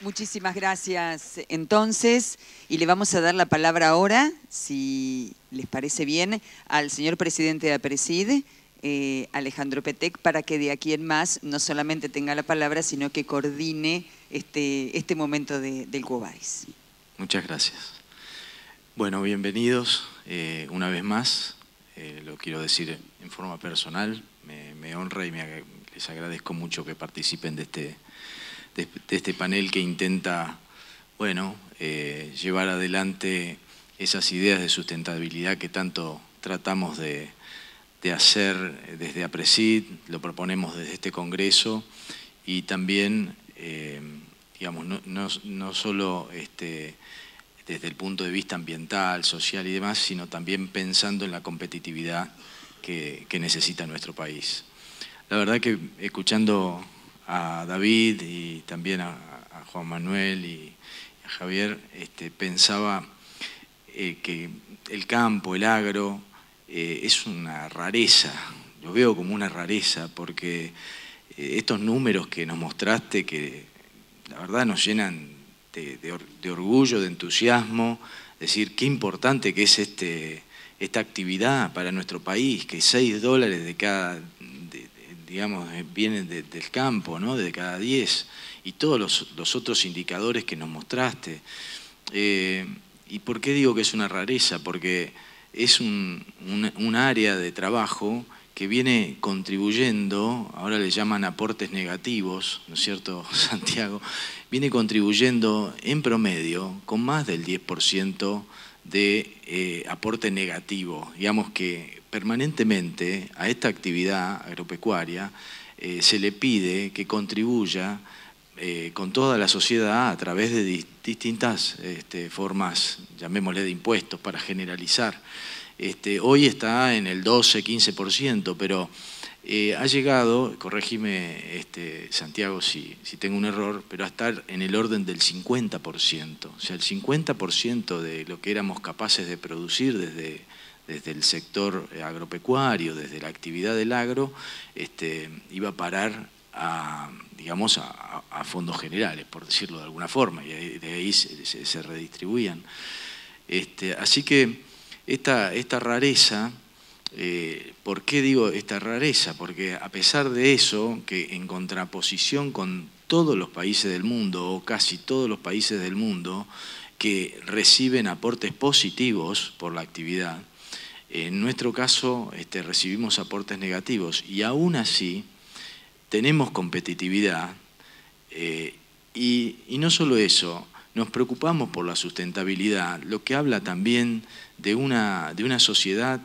Speaker 2: Muchísimas gracias entonces y le vamos a dar la palabra ahora, si les parece bien, al señor presidente de APRESID, eh, Alejandro Petec, para que de aquí en más no solamente tenga la palabra, sino que coordine este, este momento del Cuobais.
Speaker 6: Muchas gracias. Bueno, bienvenidos eh, una vez más. Eh, lo quiero decir en forma personal, me, honra y les agradezco mucho que participen de este, de, este panel que intenta, bueno, eh, llevar adelante esas ideas de sustentabilidad que tanto tratamos de, hacer desde APRESID, lo proponemos desde este Congreso y también, eh, digamos, no, no, solo este, desde el punto de vista ambiental, social y demás, sino también pensando en la competitividad que, necesita nuestro país. La verdad que escuchando a David y también a, Juan Manuel y a Javier, este, pensaba eh, que el campo, el agro, eh, es una rareza, lo veo como una rareza, porque eh, estos números que nos mostraste, que la verdad nos llenan de, orgullo, de entusiasmo, decir qué importante que es este, esta actividad para nuestro país, que 6 dólares de cada, digamos, vienen del campo, ¿no? de cada 10, y todos los, otros indicadores que nos mostraste. Eh, ¿Y por qué digo que es una rareza? Porque es un, un área de trabajo que viene contribuyendo, ahora le llaman aportes negativos, ¿no es cierto, [LAUGHS] Santiago? Viene contribuyendo en promedio con más del 10% de eh, aporte negativo. Digamos que permanentemente a esta actividad agropecuaria eh, se le pide que contribuya eh, con toda la sociedad a través de distintas este, formas, llamémosle de impuestos, para generalizar. Este, hoy está en el 12, 15%, pero eh, ha llegado, corregime este, Santiago si, tengo un error, pero a estar en el orden del 50%. O sea, el 50% de lo que éramos capaces de producir desde, desde el sector agropecuario, desde la actividad del agro, este, iba a parar a, digamos, a, fondos generales, por decirlo de alguna forma, y de ahí se, redistribuían. así que esta, rareza, eh, ¿por qué digo esta rareza? Porque a pesar de eso, que en contraposición con todos los países del mundo, o casi todos los países del mundo, que reciben aportes positivos por la actividad, en nuestro caso este, recibimos aportes negativos y aún así tenemos competitividad eh, y, y no solo eso, nos preocupamos por la sustentabilidad, lo que habla también de una, de una sociedad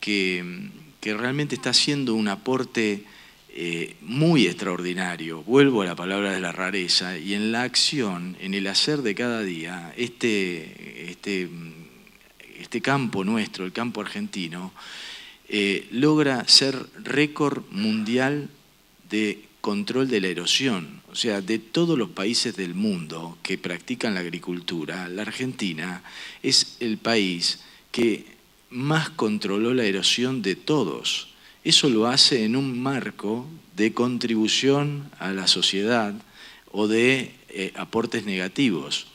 Speaker 6: que, realmente está haciendo un aporte eh, muy extraordinario. Vuelvo a la palabra de la rareza y en la acción, en el hacer de cada día, este, este, este campo nuestro, el campo argentino, eh, logra ser récord mundial de control de la erosión. O sea, de todos los países del mundo que practican la agricultura, la Argentina es el país que más controló la erosión de todos. Eso lo hace en un marco de contribución a la sociedad o de eh, aportes negativos.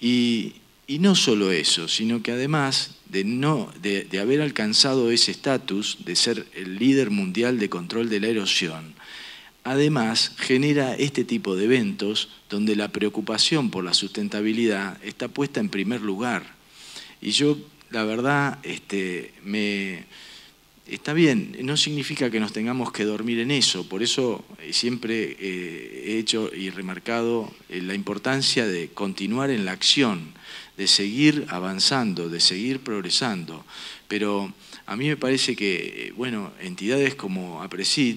Speaker 6: Y, no solo eso, sino que además de, no, haber alcanzado ese estatus de ser el líder mundial de control de la erosión, además genera este tipo de eventos donde la preocupación por la sustentabilidad está puesta en primer lugar. Y yo la verdad, este, me, está bien, no significa que nos tengamos que dormir en eso, por eso eh, siempre eh, he hecho y remarcado eh, la importancia de continuar en la acción, de seguir avanzando, de seguir progresando. Pero a mí me parece que, bueno, entidades como APRESID,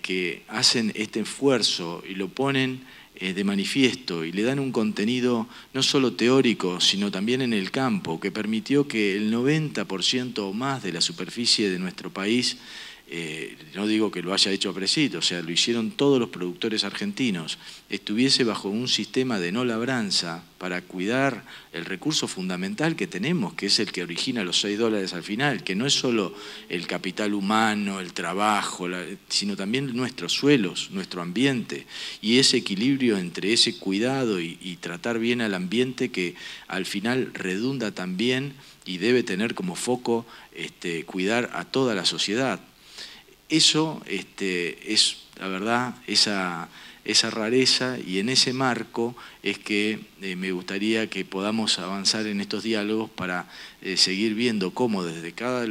Speaker 6: que hacen este esfuerzo y lo ponen eh, de manifiesto y le dan un contenido no solo teórico, sino también en el campo, que permitió que el 90% o más de la superficie de nuestro país eh, no digo que lo haya hecho Presit, o sea, lo hicieron todos los productores argentinos, estuviese bajo un sistema de no labranza para cuidar el recurso fundamental que tenemos, que es el que origina los seis dólares al final, que no es solo el capital humano, el trabajo, sino también nuestros suelos, nuestro ambiente, y ese equilibrio entre ese cuidado y, y tratar bien al ambiente que al final redunda también y debe tener como foco este, cuidar a toda la sociedad. Eso este, es, la verdad, esa, rareza y en ese marco es que eh, me gustaría que podamos avanzar en estos diálogos para eh, seguir viendo cómo desde cada,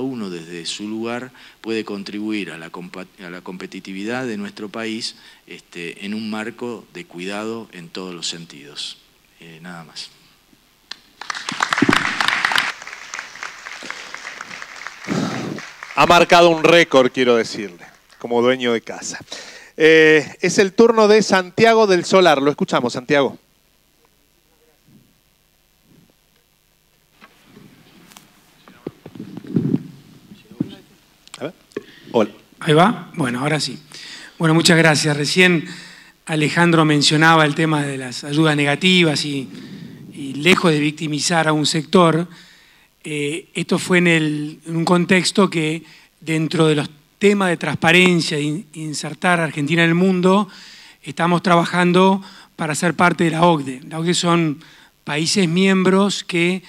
Speaker 6: uno, desde su lugar, puede contribuir a la, competitividad de nuestro país este, en un marco de cuidado en todos los sentidos. Eh, nada más.
Speaker 1: ha marcado un récord, quiero decirle, como dueño de casa. Eh, es el turno de Santiago del Solar. Lo escuchamos, Santiago.
Speaker 7: A Hola. Ahí va. Bueno, ahora sí. Bueno, muchas gracias. Recién Alejandro mencionaba el tema de las ayudas negativas y, y lejos de victimizar a un sector, eh, esto fue en, un contexto que dentro de los temas de transparencia, e insertar a Argentina en el mundo, estamos trabajando para ser parte de la OCDE. La OCDE son países miembros que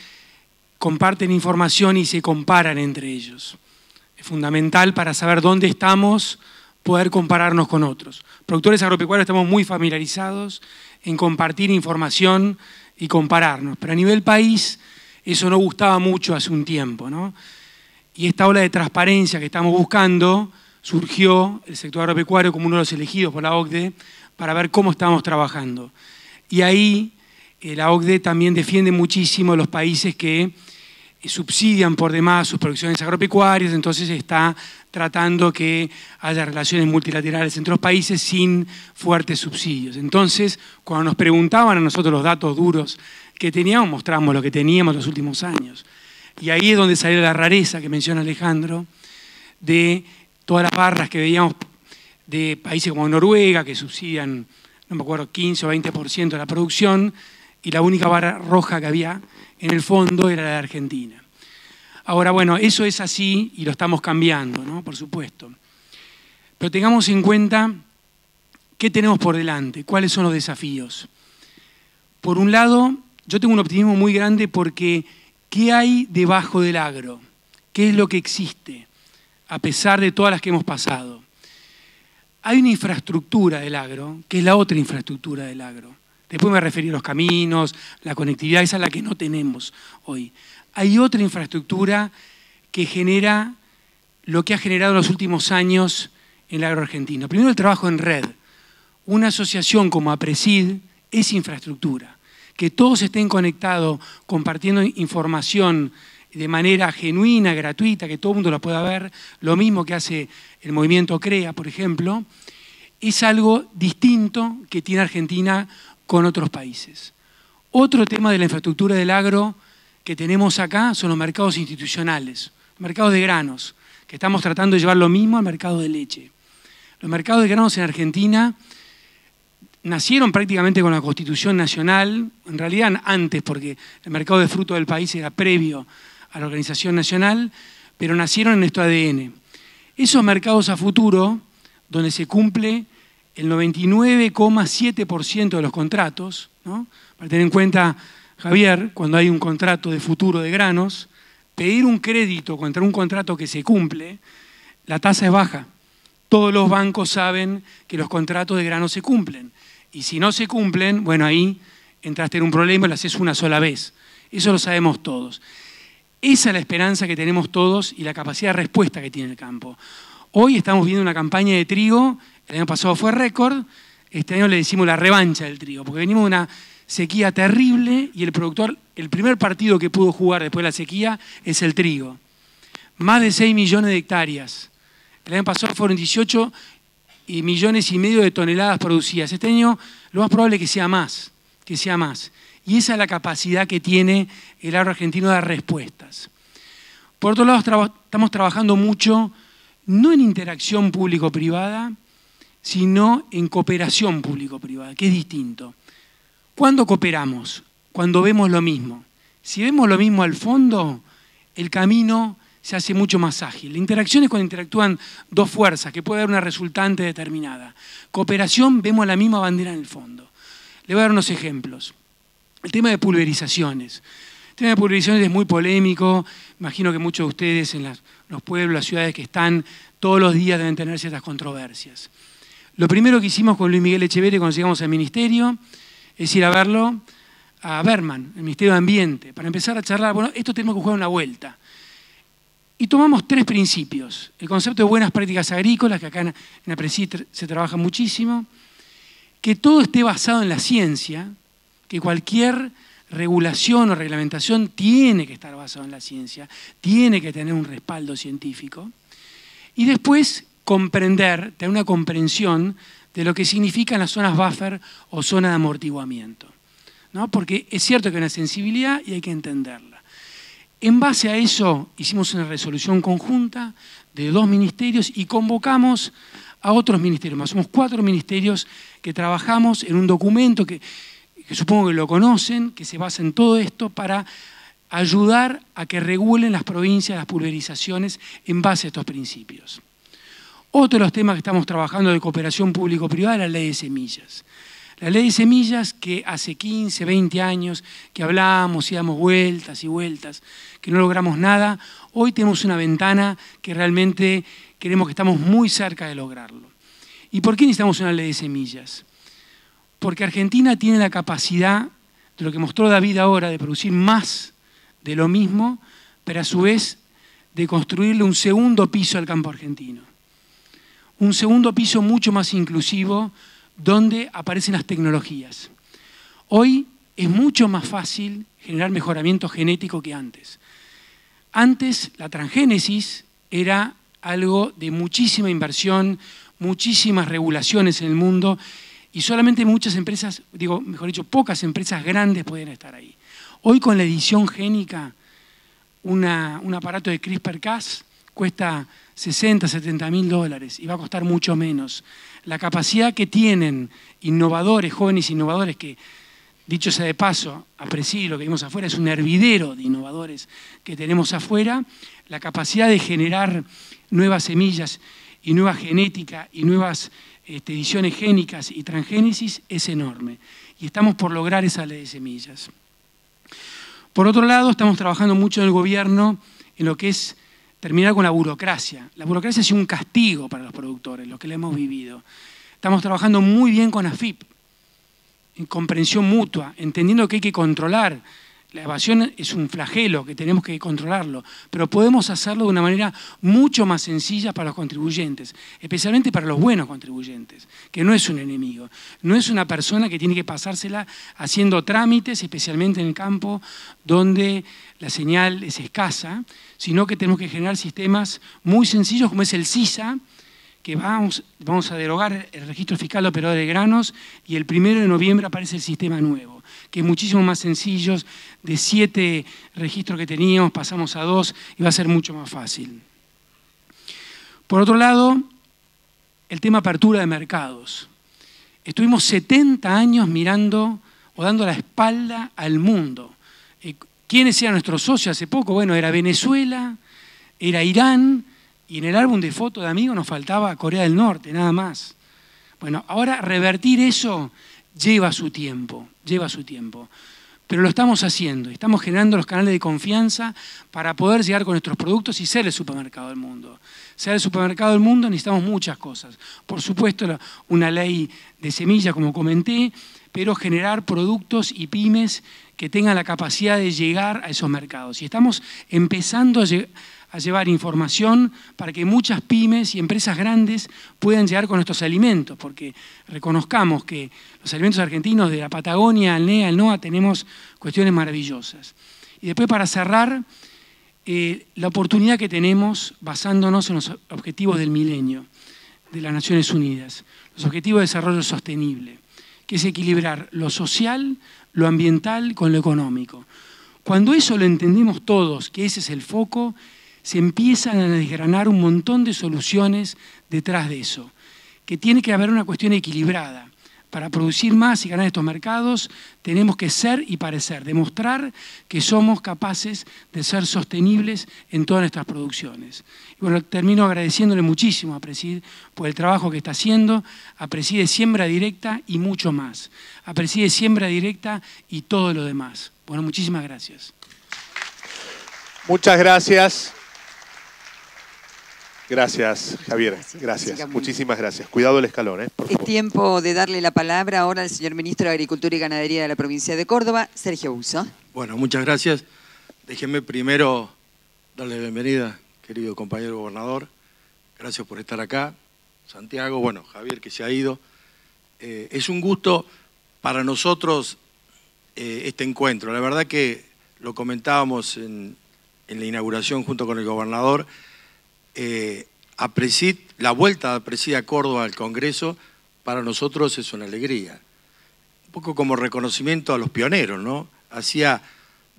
Speaker 7: comparten información y se comparan entre ellos. Es fundamental para saber dónde estamos, poder compararnos con otros. Productores agropecuarios estamos muy familiarizados en compartir información y compararnos, pero a nivel país eso no gustaba mucho hace un tiempo, Y esta ola de transparencia que estamos buscando surgió el sector agropecuario como uno de los elegidos por la OCDE para ver cómo estamos trabajando. Y ahí eh, la OCDE también defiende muchísimo los países que eh, subsidian por demás sus producciones agropecuarias, entonces está tratando que haya relaciones multilaterales entre los países sin fuertes subsidios. Entonces, cuando nos preguntaban a nosotros los datos duros que teníamos, mostramos lo que teníamos los últimos años. Y ahí es donde salió la rareza que menciona Alejandro, de todas las barras que veíamos de países como Noruega, que subsidian, no me acuerdo, 15 o 20% de la producción, y la única barra roja que había en el fondo era la de Argentina. Ahora, bueno, eso es así y lo estamos cambiando, ¿no? Por supuesto. Pero tengamos en cuenta qué tenemos por delante, cuáles son los desafíos. Por un lado, yo tengo un optimismo muy grande porque ¿qué hay debajo del agro? ¿Qué es lo que existe a pesar de todas las que hemos pasado? Hay una infraestructura del agro, que es la otra infraestructura del agro. Después me referí a los caminos, la conectividad, esa es la que no tenemos hoy. Hay otra infraestructura que genera lo que ha generado en los últimos años en el agro argentino. Primero el trabajo en red. Una asociación como APRESID es infraestructura que todos estén conectados, compartiendo información de manera genuina, gratuita, que todo el mundo la pueda ver, lo mismo que hace el movimiento CREA, por ejemplo, es algo distinto que tiene Argentina con otros países. Otro tema de la infraestructura del agro que tenemos acá son los mercados institucionales, mercados de granos, que estamos tratando de llevar lo mismo al mercado de leche. Los mercados de granos en Argentina nacieron prácticamente con la Constitución Nacional, en realidad antes, porque el mercado de fruto del país era previo a la organización nacional, pero nacieron en esto ADN. Esos mercados a futuro, donde se cumple el 99,7% de los contratos, para tener en cuenta, Javier, cuando hay un contrato de futuro de granos, pedir un crédito contra un contrato que se cumple, la tasa es baja. Todos los bancos saben que los contratos de granos se cumplen. Y si no se cumplen, bueno, ahí entraste en un problema y lo haces una sola vez. Eso lo sabemos todos. Esa es la esperanza que tenemos todos y la capacidad de respuesta que tiene el campo. Hoy estamos viendo una campaña de trigo, el año pasado fue récord, este año le decimos la revancha del trigo, porque venimos de una sequía terrible y el productor, el primer partido que pudo jugar después de la sequía es el trigo. Más de 6 millones de hectáreas. El año pasado fueron 18 y millones y medio de toneladas producidas. Este año lo más probable es que sea más, que sea más. Y esa es la capacidad que tiene el agro argentino de dar respuestas. Por otro lado, estamos trabajando mucho, no en interacción público-privada, sino en cooperación público-privada, que es distinto. ¿Cuándo cooperamos? Cuando vemos lo mismo. Si vemos lo mismo al fondo, el camino se hace mucho más ágil. La interacción es cuando interactúan dos fuerzas, que puede haber una resultante determinada. Cooperación, vemos la misma bandera en el fondo. Le voy a dar unos ejemplos. El tema de pulverizaciones. El tema de pulverizaciones es muy polémico. Imagino que muchos de ustedes en los pueblos, las ciudades que están, todos los días deben tener ciertas controversias. Lo primero que hicimos con Luis Miguel Echeverri cuando llegamos al ministerio es ir a verlo a Berman, el Ministerio de Ambiente, para empezar a charlar, bueno, esto tenemos que jugar una vuelta. Y tomamos tres principios. El concepto de buenas prácticas agrícolas, que acá en Aprecid se trabaja muchísimo, que todo esté basado en la ciencia, que cualquier regulación o reglamentación tiene que estar basado en la ciencia, tiene que tener un respaldo científico. Y después comprender, tener una comprensión de lo que significan las zonas buffer o zona de amortiguamiento. ¿no? Porque es cierto que hay una sensibilidad y hay que entenderla. En base a eso hicimos una resolución conjunta de dos ministerios y convocamos a otros ministerios Somos cuatro ministerios que trabajamos en un documento que, supongo que lo conocen, que se basa en todo esto para ayudar a que regulen las provincias, las pulverizaciones en base a estos principios. Otro de los temas que estamos trabajando de cooperación público-privada es la ley de semillas. La ley de semillas que hace 15, 20 años que hablamos y damos vueltas y vueltas, que no logramos nada, hoy tenemos una ventana que realmente queremos que estamos muy cerca de lograrlo. ¿Y por qué necesitamos una ley de semillas? Porque Argentina tiene la capacidad, de lo que mostró David ahora, de producir más de lo mismo, pero a su vez de construirle un segundo piso al campo argentino. Un segundo piso mucho más inclusivo, donde aparecen las tecnologías. Hoy es mucho más fácil generar mejoramiento genético que antes. Antes la transgénesis era algo de muchísima inversión, muchísimas regulaciones en el mundo y solamente muchas empresas, digo, mejor dicho, pocas empresas grandes pueden estar ahí. Hoy con la edición génica, un aparato de CRISPR-Cas cuesta 60, 70 mil dólares y va a costar mucho menos. La capacidad que tienen innovadores, jóvenes innovadores que Dicho sea de paso, aprecié lo que vimos afuera, es un hervidero de innovadores que tenemos afuera. La capacidad de generar nuevas semillas y nueva genética y nuevas este, ediciones génicas y transgénesis es enorme. Y estamos por lograr esa ley de semillas. Por otro lado, estamos trabajando mucho en el gobierno en lo que es terminar con la burocracia. La burocracia es un castigo para los productores, lo que le hemos vivido. Estamos trabajando muy bien con AFIP, en comprensión mutua, entendiendo que hay que controlar. La evasión es un flagelo que tenemos que controlarlo, pero podemos hacerlo de una manera mucho más sencilla para los contribuyentes, especialmente para los buenos contribuyentes, que no es un enemigo, no es una persona que tiene que pasársela haciendo trámites, especialmente en el campo donde la señal es escasa, sino que tenemos que generar sistemas muy sencillos como es el CISA, que vamos, vamos a derogar el registro fiscal de operadores de granos y el primero de noviembre aparece el sistema nuevo, que es muchísimo más sencillo, de siete registros que teníamos pasamos a dos y va a ser mucho más fácil. Por otro lado, el tema apertura de mercados. Estuvimos 70 años mirando o dando la espalda al mundo. Eh, ¿Quiénes eran nuestros socios hace poco? Bueno, era Venezuela, era Irán, y en el álbum de fotos de amigos nos faltaba Corea del Norte, nada más. Bueno, ahora revertir eso lleva su tiempo, lleva su tiempo. Pero lo estamos haciendo, estamos generando los canales de confianza para poder llegar con nuestros productos y ser el supermercado del mundo. Ser el supermercado del mundo necesitamos muchas cosas. Por supuesto, una ley de semillas, como comenté, pero generar productos y pymes que tengan la capacidad de llegar a esos mercados. Y estamos empezando a, llegar a llevar información para que muchas pymes y empresas grandes puedan llegar con nuestros alimentos, porque reconozcamos que los alimentos argentinos de la Patagonia al NEA, al NOA, tenemos cuestiones maravillosas. Y después para cerrar, eh, la oportunidad que tenemos basándonos en los objetivos del milenio de las Naciones Unidas, los objetivos de desarrollo sostenible, que es equilibrar lo social, lo ambiental con lo económico. Cuando eso lo entendemos todos, que ese es el foco, se empiezan a desgranar un montón de soluciones detrás de eso, que tiene que haber una cuestión equilibrada. Para producir más y ganar estos mercados tenemos que ser y parecer, demostrar que somos capaces de ser sostenibles en todas nuestras producciones. Y bueno, termino agradeciéndole muchísimo a Presid por el trabajo que está haciendo, a Presid Siembra Directa y mucho más, a Presid Siembra Directa y todo lo demás. Bueno, muchísimas gracias.
Speaker 1: Muchas gracias. Gracias, Javier. Gracias. Muchísimas gracias. Cuidado el escalón, ¿eh?
Speaker 2: Es tiempo de darle la palabra ahora al señor ministro de Agricultura y Ganadería de la provincia de Córdoba, Sergio Uso.
Speaker 8: Bueno, muchas gracias. Déjenme primero darle bienvenida, querido compañero gobernador. Gracias por estar acá. Santiago, bueno, Javier que se ha ido. Eh, es un gusto para nosotros eh, este encuentro. La verdad que lo comentábamos en la inauguración junto con el gobernador eh, la vuelta de Presid a Córdoba al Congreso para nosotros es una alegría. Un poco como reconocimiento a los pioneros, ¿no? Hacía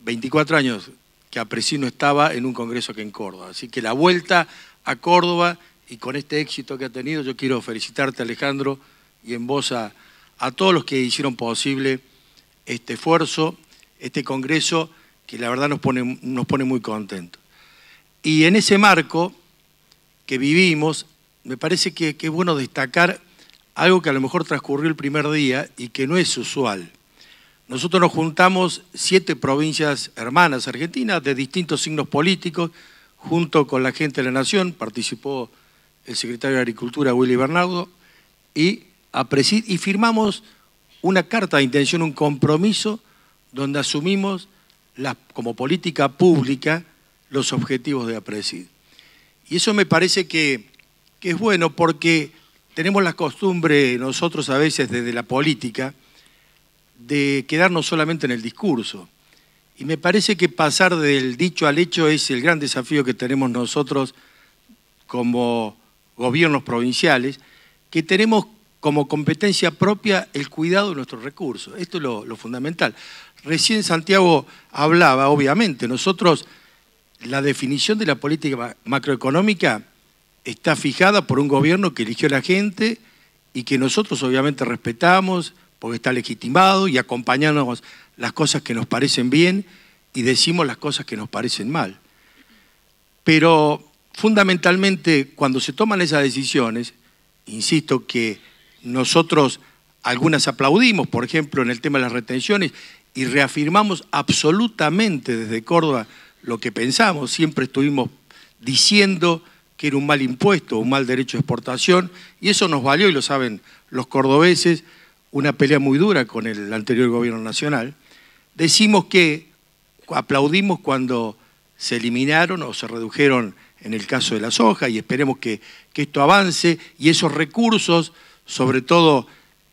Speaker 8: 24 años que Apresid no estaba en un congreso que en Córdoba. Así que la vuelta a Córdoba y con este éxito que ha tenido, yo quiero felicitarte Alejandro y en voz a, a todos los que hicieron posible este esfuerzo, este congreso que la verdad nos pone, nos pone muy contentos. Y en ese marco que vivimos, me parece que, es bueno destacar algo que a lo mejor transcurrió el primer día y que no es usual. Nosotros nos juntamos siete provincias hermanas argentinas de distintos signos políticos, junto con la gente de la Nación, participó el secretario de Agricultura, Willy Bernardo, y, y firmamos una carta de intención, un compromiso, donde asumimos como política pública los objetivos de APRESID. Y eso me parece que, es bueno porque tenemos la costumbre nosotros a veces desde la política de quedarnos solamente en el discurso. Y me parece que pasar del dicho al hecho es el gran desafío que tenemos nosotros como gobiernos provinciales, que tenemos como competencia propia el cuidado de nuestros recursos. Esto es lo, lo fundamental. Recién Santiago hablaba, obviamente, nosotros la definición de la política macroeconómica está fijada por un gobierno que eligió la gente y que nosotros obviamente respetamos porque está legitimado y acompañamos las cosas que nos parecen bien y decimos las cosas que nos parecen mal. Pero fundamentalmente cuando se toman esas decisiones, insisto que nosotros algunas aplaudimos, por ejemplo, en el tema de las retenciones, y reafirmamos absolutamente desde Córdoba lo que pensamos, siempre estuvimos diciendo que era un mal impuesto, un mal derecho de exportación, y eso nos valió, y lo saben los cordobeses, una pelea muy dura con el anterior gobierno nacional. Decimos que aplaudimos cuando se eliminaron o se redujeron en el caso de la soja y esperemos que, que esto avance y esos recursos, sobre todo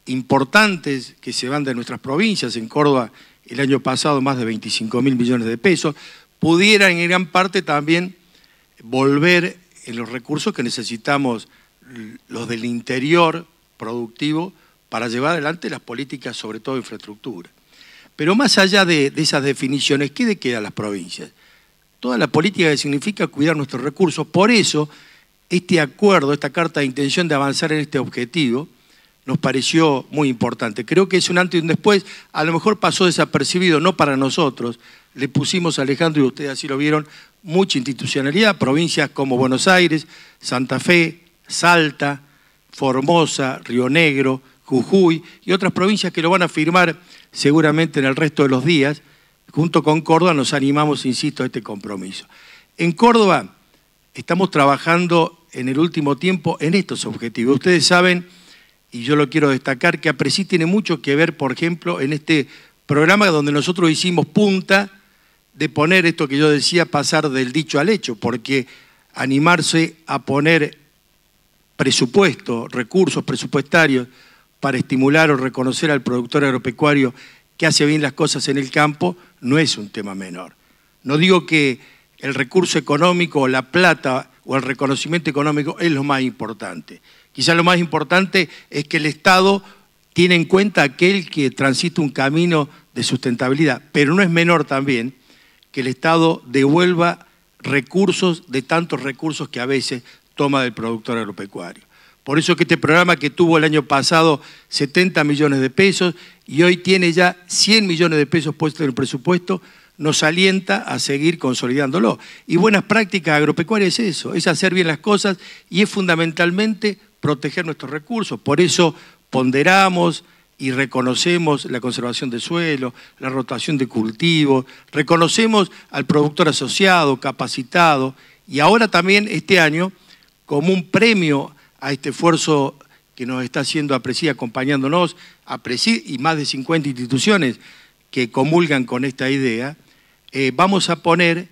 Speaker 8: importantes, que se van de nuestras provincias, en Córdoba el año pasado más de 25 mil millones de pesos, pudiera en gran parte también volver en los recursos que necesitamos los del interior productivo para llevar adelante las políticas, sobre todo de infraestructura. Pero más allá de, esas definiciones, ¿qué de queda a las provincias? Toda la política que significa cuidar nuestros recursos. Por eso, este acuerdo, esta carta de intención de avanzar en este objetivo, nos pareció muy importante. Creo que es un antes y un después. A lo mejor pasó desapercibido, no para nosotros, le pusimos a Alejandro, y ustedes así lo vieron, mucha institucionalidad, provincias como Buenos Aires, Santa Fe, Salta, Formosa, Río Negro, Jujuy y otras provincias que lo van a firmar seguramente en el resto de los días. Junto con Córdoba nos animamos, insisto, a este compromiso. En Córdoba estamos trabajando en el último tiempo en estos objetivos. Ustedes saben, y yo lo quiero destacar, que APRESI tiene mucho que ver, por ejemplo, en este programa donde nosotros hicimos punta de poner esto que yo decía, pasar del dicho al hecho, porque animarse a poner presupuestos, recursos presupuestarios para estimular o reconocer al productor agropecuario que hace bien las cosas en el campo, no es un tema menor. No digo que el recurso económico o la plata o el reconocimiento económico es lo más importante. Quizás lo más importante es que el Estado tiene en cuenta aquel que transita un camino de sustentabilidad, pero no es menor también que el Estado devuelva recursos de tantos recursos que a veces toma del productor agropecuario. Por eso que este programa que tuvo el año pasado 70 millones de pesos y hoy tiene ya 100 millones de pesos puestos en el presupuesto, nos alienta a seguir consolidándolo. Y buenas prácticas agropecuarias es eso, es hacer bien las cosas y es fundamentalmente proteger nuestros recursos. Por eso ponderamos, y reconocemos la conservación de suelo, la rotación de cultivos, reconocemos al productor asociado, capacitado, y ahora también este año, como un premio a este esfuerzo que nos está haciendo APRESI, acompañándonos, apreci y más de 50 instituciones que comulgan con esta idea, eh, vamos a poner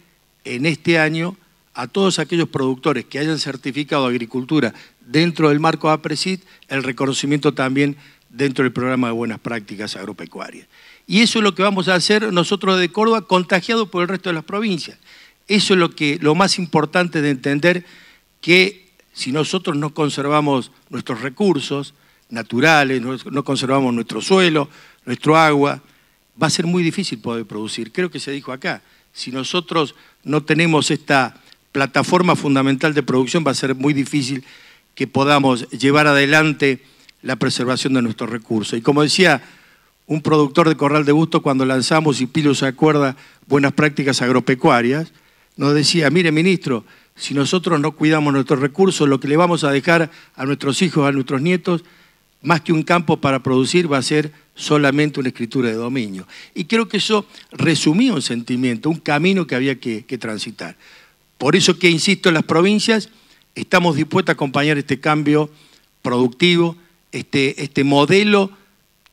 Speaker 8: en este año a todos aquellos productores que hayan certificado agricultura dentro del marco APRESID, el reconocimiento también dentro del programa de buenas prácticas agropecuarias. Y eso es lo que vamos a hacer nosotros de Córdoba, contagiados por el resto de las provincias. Eso es lo, que, lo más importante de entender, que si nosotros no conservamos nuestros recursos naturales, no, no conservamos nuestro suelo, nuestro agua, va a ser muy difícil poder producir. Creo que se dijo acá, si nosotros no tenemos esta plataforma fundamental de producción, va a ser muy difícil que podamos llevar adelante la preservación de nuestros recursos. Y como decía un productor de Corral de Gusto cuando lanzamos, y Pilo se acuerda, buenas prácticas agropecuarias, nos decía, mire ministro, si nosotros no cuidamos nuestros recursos, lo que le vamos a dejar a nuestros hijos, a nuestros nietos, más que un campo para producir, va a ser solamente una escritura de dominio. Y creo que eso resumía un sentimiento, un camino que había que, que transitar. Por eso que, insisto, en las provincias estamos dispuestos a acompañar este cambio productivo, este, este modelo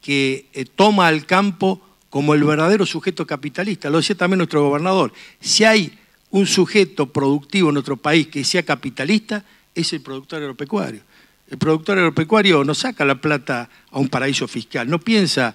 Speaker 8: que eh, toma al campo como el verdadero sujeto capitalista. Lo decía también nuestro gobernador. Si hay un sujeto productivo en nuestro país que sea capitalista, es el productor agropecuario. El productor agropecuario no saca la plata a un paraíso fiscal, no piensa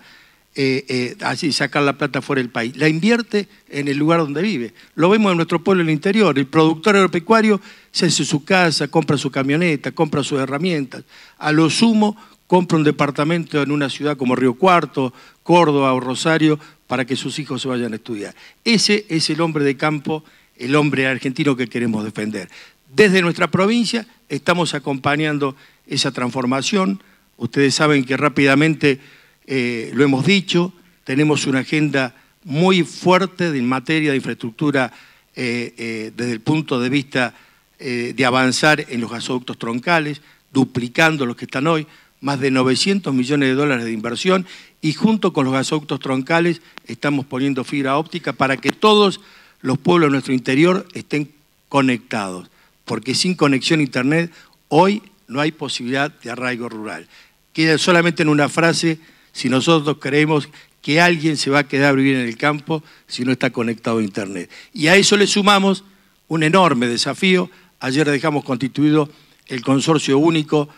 Speaker 8: eh, eh, así sacar la plata fuera del país, la invierte en el lugar donde vive. Lo vemos en nuestro pueblo en el interior. El productor agropecuario se hace su casa, compra su camioneta, compra sus herramientas. A lo sumo compra un departamento en una ciudad como Río Cuarto, Córdoba o Rosario para que sus hijos se vayan a estudiar. Ese es el hombre de campo, el hombre argentino que queremos defender. Desde nuestra provincia estamos acompañando esa transformación. Ustedes saben que rápidamente, eh, lo hemos dicho, tenemos una agenda muy fuerte en materia de infraestructura eh, eh, desde el punto de vista de avanzar en los gasoductos troncales, duplicando los que están hoy más de 900 millones de dólares de inversión y junto con los gasoductos troncales estamos poniendo fibra óptica para que todos los pueblos de nuestro interior estén conectados, porque sin conexión a Internet hoy no hay posibilidad de arraigo rural. Queda solamente en una frase, si nosotros creemos que alguien se va a quedar a vivir en el campo si no está conectado a Internet. Y a eso le sumamos un enorme desafío. Ayer dejamos constituido el consorcio único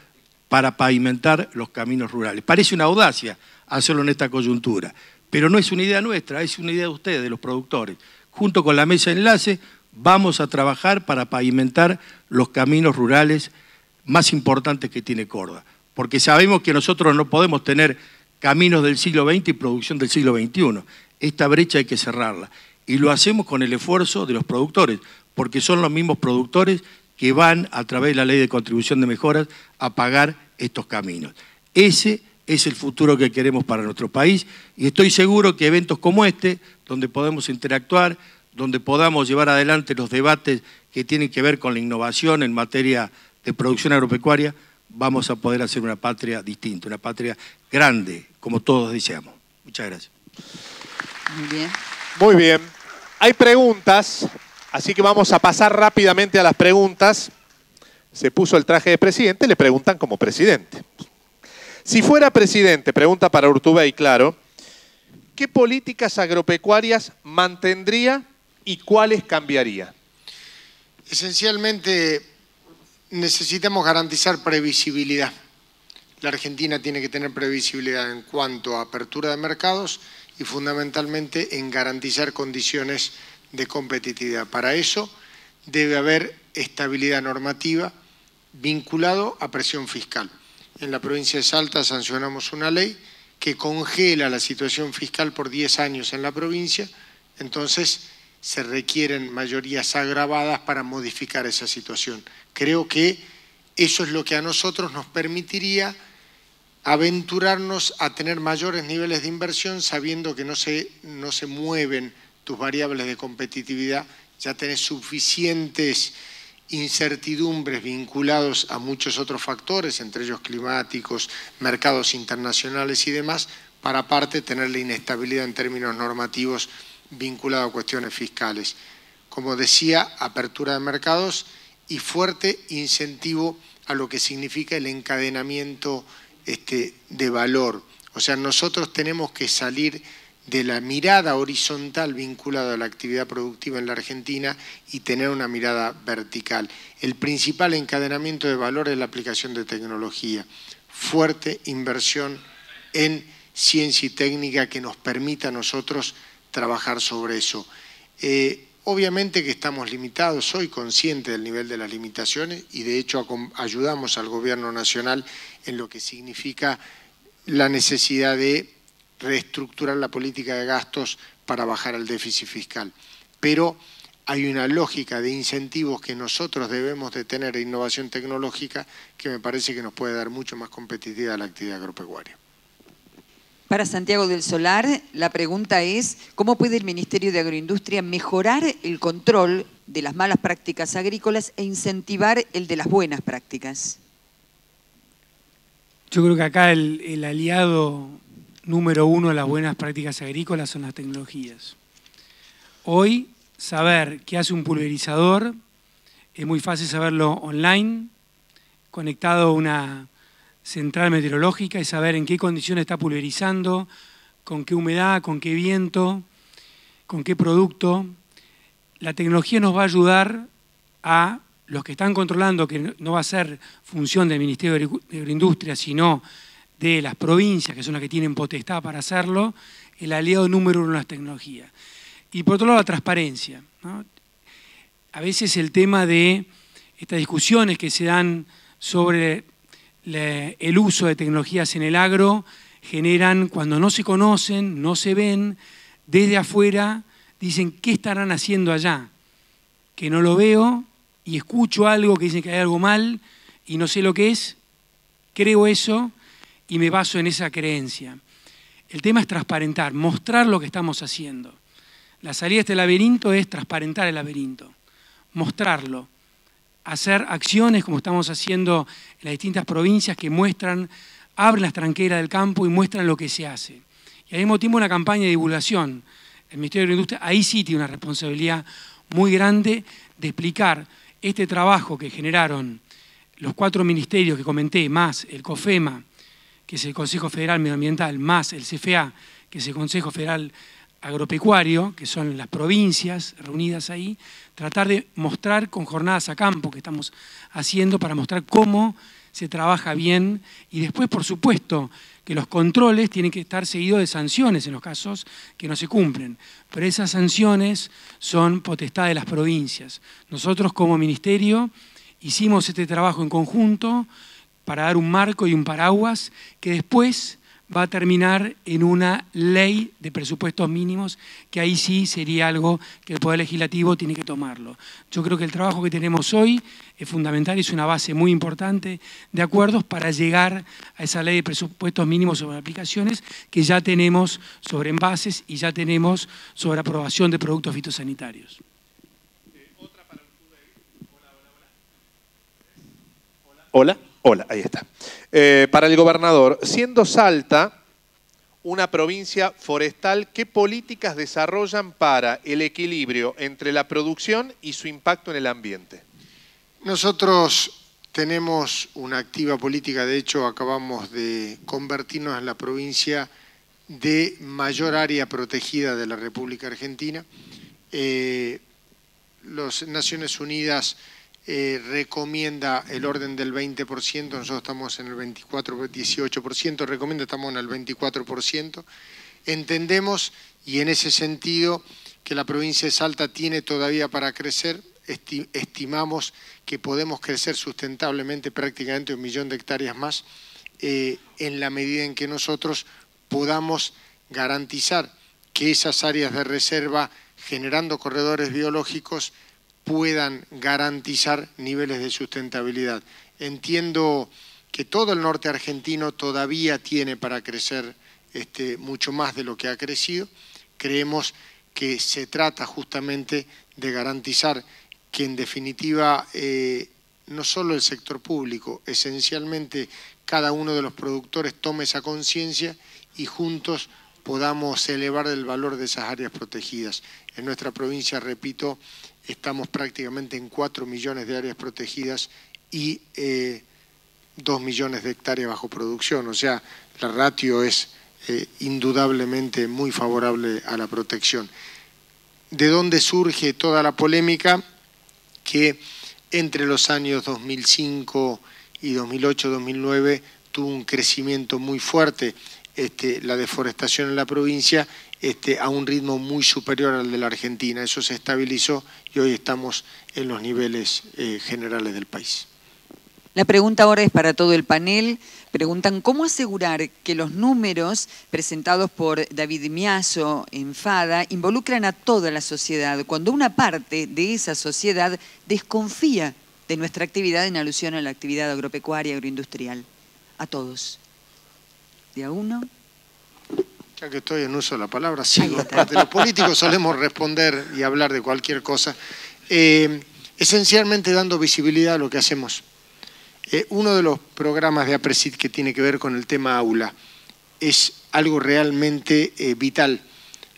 Speaker 8: para pavimentar los caminos rurales. Parece una audacia hacerlo en esta coyuntura, pero no es una idea nuestra, es una idea de ustedes, de los productores. Junto con la mesa de enlace vamos a trabajar para pavimentar los caminos rurales más importantes que tiene Córdoba, porque sabemos que nosotros no podemos tener caminos del siglo XX y producción del siglo XXI. Esta brecha hay que cerrarla y lo hacemos con el esfuerzo de los productores, porque son los mismos productores que van a través de la ley de contribución de mejoras a pagar estos caminos. Ese es el futuro que queremos para nuestro país y estoy seguro que eventos como este, donde podemos interactuar, donde podamos llevar adelante los debates que tienen que ver con la innovación en materia de producción agropecuaria, vamos a poder hacer una patria distinta, una patria grande, como todos deseamos. Muchas gracias. Muy bien. Muy bien.
Speaker 1: Hay preguntas, así que vamos a pasar rápidamente a las preguntas se puso el traje de presidente, le preguntan como presidente. Si fuera presidente, pregunta para y claro, ¿qué políticas agropecuarias mantendría
Speaker 4: y cuáles cambiaría? Esencialmente necesitamos garantizar previsibilidad. La Argentina tiene que tener previsibilidad en cuanto a apertura de mercados y fundamentalmente en garantizar condiciones de competitividad. Para eso debe haber estabilidad normativa, vinculado a presión fiscal. En la provincia de Salta sancionamos una ley que congela la situación fiscal por 10 años en la provincia, entonces se requieren mayorías agravadas para modificar esa situación. Creo que eso es lo que a nosotros nos permitiría aventurarnos a tener mayores niveles de inversión sabiendo que no se, no se mueven tus variables de competitividad, ya tenés suficientes incertidumbres vinculados a muchos otros factores, entre ellos climáticos, mercados internacionales y demás, para aparte tener la inestabilidad en términos normativos vinculada a cuestiones fiscales. Como decía, apertura de mercados y fuerte incentivo a lo que significa el encadenamiento este, de valor. O sea, nosotros tenemos que salir de la mirada horizontal vinculada a la actividad productiva en la Argentina y tener una mirada vertical. El principal encadenamiento de valor es la aplicación de tecnología. Fuerte inversión en ciencia y técnica que nos permita a nosotros trabajar sobre eso. Eh, obviamente que estamos limitados, soy consciente del nivel de las limitaciones y de hecho ayudamos al gobierno nacional en lo que significa la necesidad de reestructurar la política de gastos para bajar el déficit fiscal. Pero hay una lógica de incentivos que nosotros debemos de tener e innovación tecnológica que me parece que nos puede dar mucho más competitividad a la actividad agropecuaria.
Speaker 2: Para Santiago del Solar, la pregunta es, ¿cómo puede el Ministerio de Agroindustria mejorar el control de las malas prácticas agrícolas e incentivar el de las buenas prácticas?
Speaker 7: Yo creo que acá el aliado número uno de las buenas prácticas agrícolas son las tecnologías. Hoy, saber qué hace un pulverizador es muy fácil saberlo online, conectado a una central meteorológica y saber en qué condiciones está pulverizando, con qué humedad, con qué viento, con qué producto. La tecnología nos va a ayudar a los que están controlando, que no va a ser función del Ministerio de Agroindustria, sino de las provincias, que son las que tienen potestad para hacerlo, el aliado número uno de las tecnologías. Y por otro lado, la transparencia. A veces el tema de estas discusiones que se dan sobre el uso de tecnologías en el agro generan, cuando no se conocen, no se ven, desde afuera dicen, ¿qué estarán haciendo allá? Que no lo veo y escucho algo que dicen que hay algo mal y no sé lo que es, creo eso y me baso en esa creencia. El tema es transparentar, mostrar lo que estamos haciendo. La salida de este laberinto es transparentar el laberinto, mostrarlo, hacer acciones como estamos haciendo en las distintas provincias que muestran, abren las tranqueras del campo y muestran lo que se hace. Y al mismo tiempo una campaña de divulgación. El Ministerio de Industria ahí sí tiene una responsabilidad muy grande de explicar este trabajo que generaron los cuatro ministerios que comenté, más el COFEMA, que es el Consejo Federal Medioambiental, más el CFA, que es el Consejo Federal Agropecuario, que son las provincias reunidas ahí, tratar de mostrar con jornadas a campo que estamos haciendo para mostrar cómo se trabaja bien y después, por supuesto, que los controles tienen que estar seguidos de sanciones en los casos que no se cumplen. Pero esas sanciones son potestad de las provincias. Nosotros como ministerio hicimos este trabajo en conjunto para dar un marco y un paraguas que después va a terminar en una ley de presupuestos mínimos, que ahí sí sería algo que el Poder Legislativo tiene que tomarlo. Yo creo que el trabajo que tenemos hoy es fundamental, es una base muy importante de acuerdos para llegar a esa ley de presupuestos mínimos sobre aplicaciones que ya tenemos sobre envases y ya tenemos sobre aprobación de productos fitosanitarios.
Speaker 1: Hola. Hola, ahí está. Eh, para el gobernador, siendo Salta una provincia forestal, ¿qué políticas desarrollan para el equilibrio entre la producción y su impacto en el ambiente?
Speaker 4: Nosotros tenemos una activa política, de hecho acabamos de convertirnos en la provincia de mayor área protegida de la República Argentina. Eh, las Naciones Unidas eh, recomienda el orden del 20%, nosotros estamos en el 24, 18%, recomienda estamos en el 24%. Entendemos, y en ese sentido, que la provincia de Salta tiene todavía para crecer, estimamos que podemos crecer sustentablemente prácticamente un millón de hectáreas más eh, en la medida en que nosotros podamos garantizar que esas áreas de reserva, generando corredores biológicos, puedan garantizar niveles de sustentabilidad. Entiendo que todo el norte argentino todavía tiene para crecer este, mucho más de lo que ha crecido. Creemos que se trata justamente de garantizar que en definitiva eh, no solo el sector público, esencialmente cada uno de los productores tome esa conciencia y juntos podamos elevar el valor de esas áreas protegidas. En nuestra provincia, repito, estamos prácticamente en 4 millones de áreas protegidas y 2 eh, millones de hectáreas bajo producción. O sea, la ratio es eh, indudablemente muy favorable a la protección. ¿De dónde surge toda la polémica? Que entre los años 2005 y 2008-2009 tuvo un crecimiento muy fuerte este, la deforestación en la provincia este, a un ritmo muy superior al de la Argentina. Eso se estabilizó y hoy estamos en los niveles eh, generales del país.
Speaker 2: La pregunta ahora es para todo el panel. Preguntan cómo asegurar que los números presentados por David Miaso en FADA involucran a toda la sociedad cuando una parte de esa sociedad desconfía de nuestra actividad en alusión a la actividad agropecuaria, agroindustrial. A todos. De a uno
Speaker 4: que estoy en uso de la palabra, sigo. de los políticos solemos responder y hablar de cualquier cosa, eh, esencialmente dando visibilidad a lo que hacemos. Eh, uno de los programas de APRESID que tiene que ver con el tema aula es algo realmente eh, vital.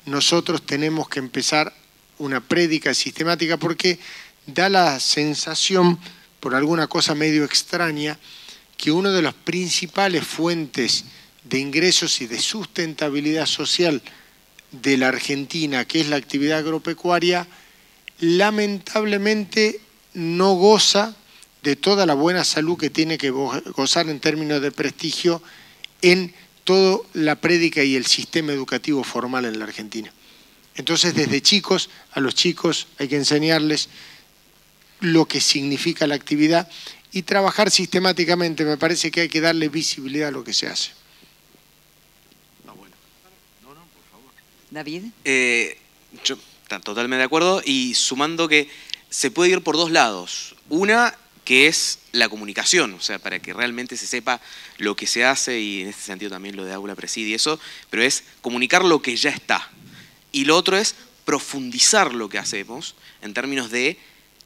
Speaker 4: Nosotros tenemos que empezar una prédica sistemática porque da la sensación, por alguna cosa medio extraña, que una de las principales fuentes de ingresos y de sustentabilidad social de la Argentina, que es la actividad agropecuaria, lamentablemente no goza de toda la buena salud que tiene que gozar en términos de prestigio en toda la prédica y el sistema educativo formal en la Argentina. Entonces, desde chicos, a los chicos hay que enseñarles lo que significa la actividad y trabajar sistemáticamente. Me parece que hay que darle visibilidad a lo que se hace.
Speaker 2: David.
Speaker 3: Eh, yo totalmente de acuerdo y sumando que se puede ir por dos lados. Una que es la comunicación, o sea, para que realmente se sepa lo que se hace y en este sentido también lo de Aula Presidi y eso, pero es comunicar lo que ya está. Y lo otro es profundizar lo que hacemos en términos de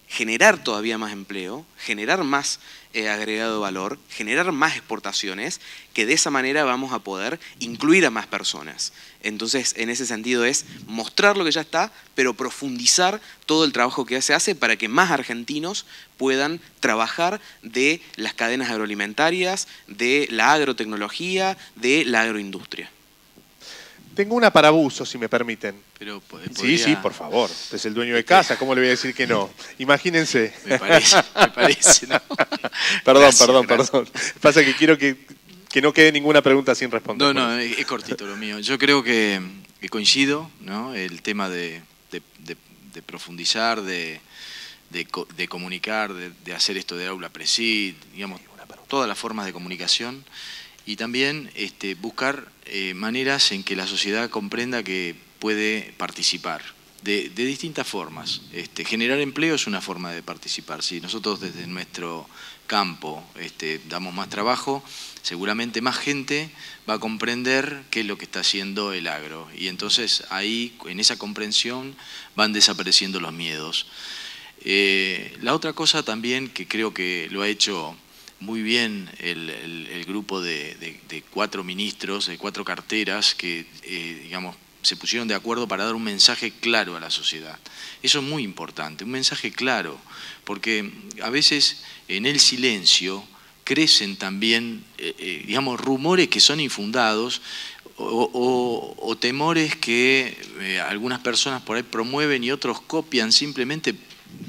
Speaker 3: generar todavía más empleo, generar más agregado valor, generar más exportaciones, que de esa manera vamos a poder incluir a más personas. Entonces, en ese sentido es mostrar lo que ya está, pero profundizar todo el trabajo que se hace para que más argentinos puedan trabajar de las cadenas agroalimentarias, de la agrotecnología, de la agroindustria. Tengo una para abuso, si me permiten. Sí, sí, por favor. Usted es el dueño
Speaker 1: de este, casa, ¿cómo le voy a decir que no? [LAUGHS] Imagínense. Me parece, me parece, [LAUGHS]
Speaker 6: perdón, perdón, perdón.
Speaker 1: Pasa que quiero que, no quede ninguna pregunta sin responder.
Speaker 6: No, no, es, cortito lo mío. Yo creo que, coincido, ¿no? El tema de, de, de profundizar, de, comunicar, de, hacer esto de aula presid, digamos, todas las formas de comunicación y también este, buscar eh, maneras en que la sociedad comprenda que puede participar de, distintas formas. Este, generar empleo es una forma de participar. Si nosotros desde nuestro campo este, damos más trabajo, seguramente más gente va a comprender qué es lo que está haciendo el agro. Y entonces ahí, en esa comprensión, van desapareciendo los miedos. Eh, la otra cosa también que creo que lo ha hecho muy bien el, grupo de, cuatro ministros, de cuatro carteras que, eh, digamos, se pusieron de acuerdo para dar un mensaje claro a la sociedad. Eso es muy importante, un mensaje claro, porque a veces en el silencio crecen también, eh, eh, digamos, rumores que son infundados o temores que algunas personas por ahí promueven y otros copian simplemente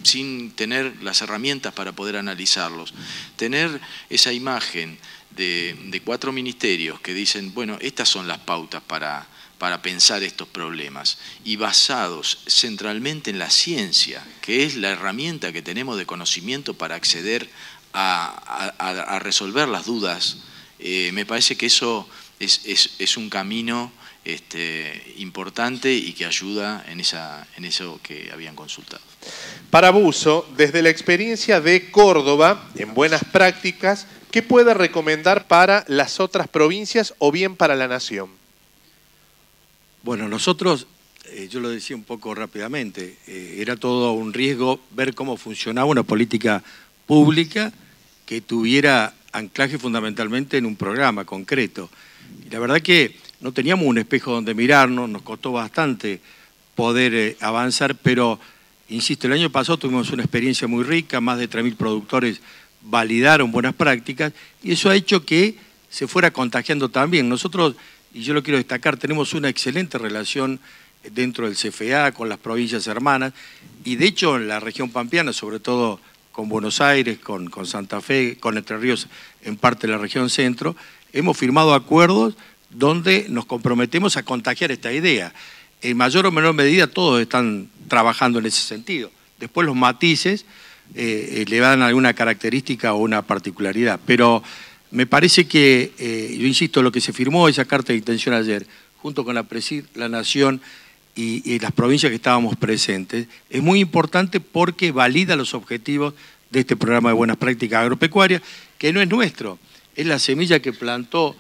Speaker 6: sin tener las herramientas para poder analizarlos. Tener esa imagen de, cuatro ministerios que dicen, bueno, estas son las pautas para, pensar estos problemas y basados centralmente en la ciencia, que es la herramienta que tenemos de conocimiento para acceder a, resolver las dudas, eh, me parece que eso es, un camino este, importante y que ayuda en eso que habían consultado. Para abuso desde la experiencia de Córdoba, en buenas prácticas,
Speaker 1: ¿qué puede recomendar para las otras provincias o bien para la nación?
Speaker 8: Bueno, nosotros, eh, yo lo decía un poco rápidamente, eh, era todo un riesgo ver cómo funcionaba una política pública que tuviera anclaje fundamentalmente en un programa concreto. Y la verdad que no teníamos un espejo donde mirarnos, nos costó bastante poder eh, avanzar, pero Insisto, el año pasado tuvimos una experiencia muy rica, más de 3.000 productores validaron buenas prácticas y eso ha hecho que se fuera contagiando también. Nosotros, y yo lo quiero destacar, tenemos una excelente relación dentro del CFA con las provincias hermanas y de hecho en la región pampeana, sobre todo con Buenos Aires, con, con Santa Fe, con Entre Ríos, en parte de la región centro, hemos firmado acuerdos donde nos comprometemos a contagiar esta idea en mayor o menor medida todos están trabajando en ese sentido. Después los matices eh, eh, le dan alguna característica o una particularidad, pero me parece que, eh, yo insisto, lo que se firmó esa carta de intención ayer, junto con la Presid, la Nación y, las provincias que estábamos presentes, es muy importante porque valida los objetivos de este programa de buenas prácticas agropecuarias, que no es nuestro, es la semilla que plantó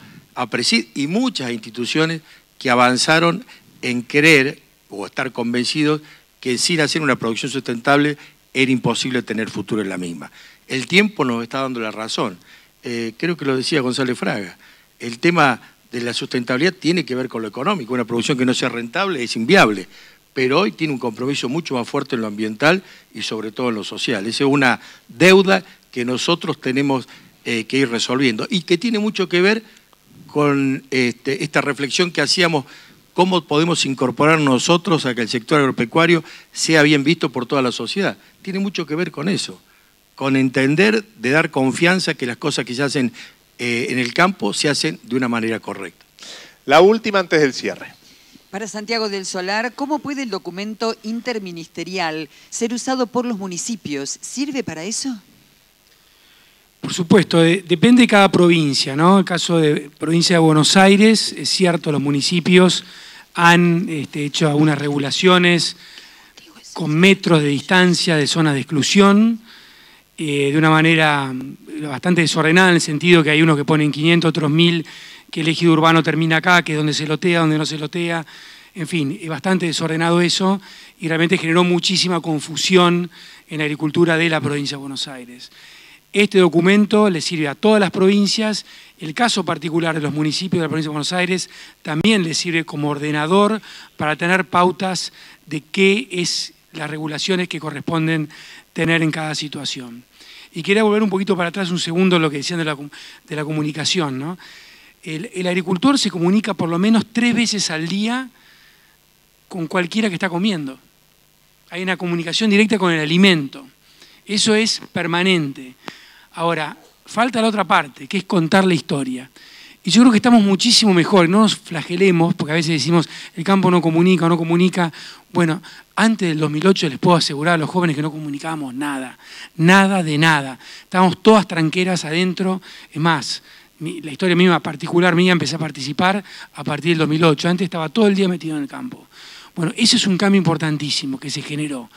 Speaker 8: presid y muchas instituciones que avanzaron en creer o estar convencidos que sin hacer una producción sustentable era imposible tener futuro en la misma. El tiempo nos está dando la razón. Eh, creo que lo decía González Fraga. El tema de la sustentabilidad tiene que ver con lo económico. Una producción que no sea rentable es inviable, pero hoy tiene un compromiso mucho más fuerte en lo ambiental y sobre todo en lo social. Esa es una deuda que nosotros tenemos eh, que ir resolviendo y que tiene mucho que ver con este, esta reflexión que hacíamos ¿Cómo podemos incorporar nosotros a que el sector agropecuario sea bien visto por toda la sociedad? Tiene mucho que ver con eso, con entender, de dar confianza que las cosas que se hacen eh, en el campo se hacen de una manera correcta. La última antes del cierre.
Speaker 2: Para Santiago del Solar, ¿cómo puede el documento interministerial ser usado por los municipios? ¿Sirve para eso?
Speaker 7: Por supuesto, depende de cada provincia, ¿no? En el caso de provincia de Buenos Aires, es cierto, los municipios han este, hecho algunas regulaciones con metros de distancia de zonas de exclusión, eh, de una manera mm, bastante desordenada en el sentido que hay unos que ponen 500, otros 1000, que el ejido urbano termina acá, que es donde se lotea, donde no se lotea, en fin, es bastante desordenado eso y realmente generó muchísima confusión en la agricultura de la provincia de Buenos Aires. Este documento le sirve a todas las provincias, el caso particular de los municipios de la provincia de Buenos Aires también le sirve como ordenador para tener pautas de qué es las regulaciones que corresponden tener en cada situación. Y quería volver un poquito para atrás un segundo lo que decían de la, comunicación. el, agricultor se comunica por lo menos tres veces al día con cualquiera que está comiendo. Hay una comunicación directa con el alimento. Eso es permanente. Ahora, falta la otra parte, que es contar la historia. Y yo creo que estamos muchísimo mejor, no nos flagelemos, porque a veces decimos, el campo no comunica, no comunica. Bueno, antes del 2008 les puedo asegurar a los jóvenes que no comunicábamos nada, nada de nada. Estábamos todas tranqueras adentro. Es más, la historia misma particular mía empecé a participar a partir del 2008. Antes estaba todo el día metido en el campo. Bueno, ese es un cambio importantísimo que se generó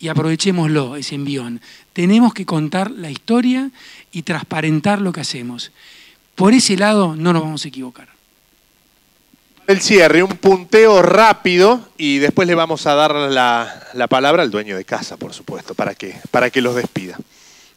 Speaker 7: y aprovechémoslo, ese envión. Tenemos que contar la historia y transparentar lo que hacemos. Por ese lado no nos vamos a equivocar. El
Speaker 1: cierre, un punteo rápido y después le vamos a dar la, palabra al dueño de casa, por supuesto, para que,
Speaker 2: para que los despida.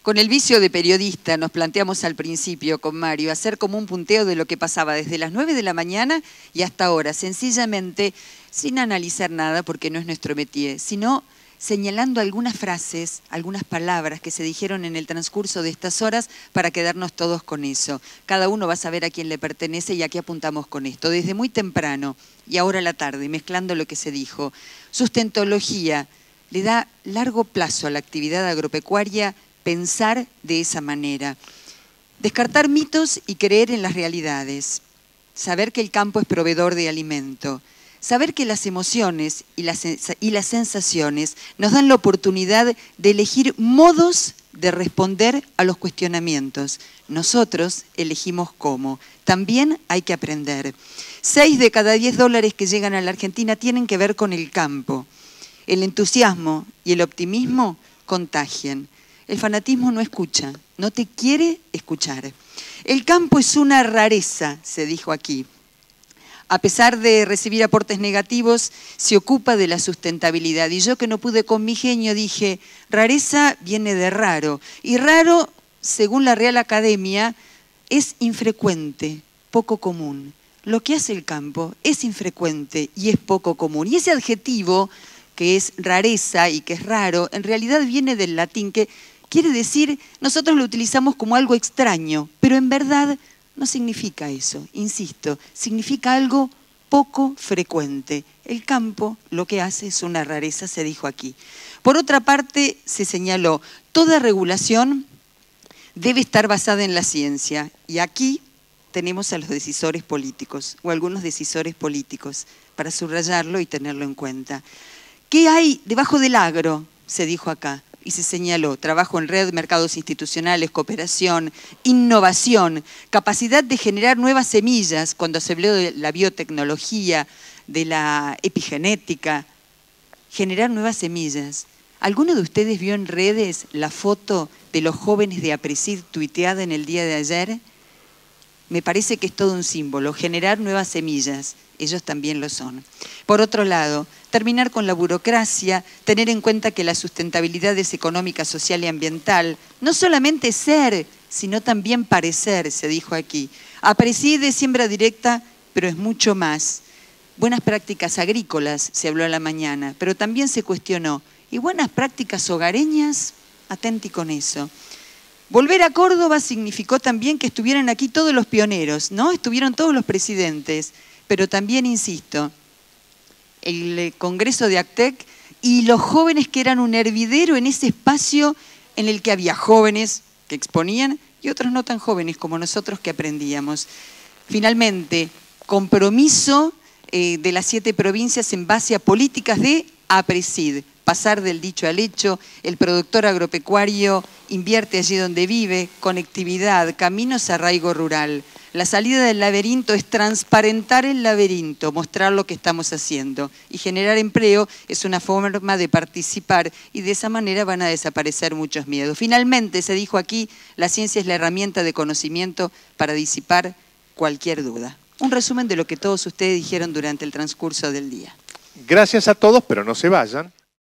Speaker 2: Con el vicio de periodista nos planteamos al principio con Mario hacer como un punteo de lo que pasaba desde las 9 de la mañana y hasta ahora, sencillamente sin analizar nada porque no es nuestro métier, sino señalando algunas frases, algunas palabras que se dijeron en el transcurso de estas horas para quedarnos todos con eso. Cada uno va a saber a quién le pertenece y a qué apuntamos con esto. Desde muy temprano y ahora a la tarde, mezclando lo que se dijo, sustentología le da largo plazo a la actividad agropecuaria pensar de esa manera. Descartar mitos y creer en las realidades. Saber que el campo es proveedor de alimento Saber que las emociones y las, sensaciones nos dan la oportunidad de elegir modos de responder a los cuestionamientos. Nosotros elegimos cómo. También hay que aprender. Seis de cada diez dólares que llegan a la Argentina tienen que ver con el campo. El entusiasmo y el optimismo contagian. El fanatismo no escucha, no te quiere escuchar. El campo es una rareza, se dijo aquí a pesar de recibir aportes negativos, se ocupa de la sustentabilidad. Y yo que no pude con mi genio dije, rareza viene de raro. Y raro, según la Real Academia, es infrecuente, poco común. Lo que hace el campo es infrecuente y es poco común. Y ese adjetivo, que es rareza y que es raro, en realidad viene del latín, que quiere decir, nosotros lo utilizamos como algo extraño, pero en verdad no significa eso, insisto, significa algo poco frecuente. El campo lo que hace es una rareza, se dijo aquí. Por otra parte, se señaló, toda regulación debe estar basada en la ciencia. Y aquí tenemos a los decisores políticos, o algunos decisores políticos, para subrayarlo y tenerlo en cuenta. ¿Qué hay debajo del agro? Se dijo acá y se señaló trabajo en red, mercados institucionales, cooperación, innovación, capacidad de generar nuevas semillas cuando se habló de la biotecnología, de la epigenética, generar nuevas semillas. ¿Alguno de ustedes vio en redes la foto de los jóvenes de Aprecid tuiteada en el día de ayer? Me parece que es todo un símbolo, generar nuevas semillas. Ellos también lo son. Por otro lado, terminar con la burocracia, tener en cuenta que la sustentabilidad es económica, social y ambiental. No solamente ser, sino también parecer, se dijo aquí. Aparecí de siembra directa, pero es mucho más. Buenas prácticas agrícolas, se habló a la mañana, pero también se cuestionó. ¿Y buenas prácticas hogareñas? Atenti con eso. Volver a Córdoba significó también que estuvieran aquí todos los pioneros, ¿no? Estuvieron todos los presidentes, pero también, insisto, el eh, Congreso de ACTEC y los jóvenes que eran un hervidero en ese espacio en el que había jóvenes que exponían y otros no tan jóvenes como nosotros que aprendíamos. Finalmente, compromiso eh, de las siete provincias en base a políticas de APRESID, pasar del dicho al hecho, el productor agropecuario invierte allí donde vive, conectividad, caminos, arraigo rural. La salida del laberinto es transparentar el laberinto, mostrar lo que estamos haciendo. Y generar empleo es una forma de participar y de esa manera van a desaparecer muchos miedos. Finalmente, se dijo aquí, la ciencia es la herramienta de conocimiento para disipar cualquier duda. Un resumen de lo que todos ustedes dijeron durante el transcurso del día.
Speaker 1: Gracias a todos, pero no se vayan.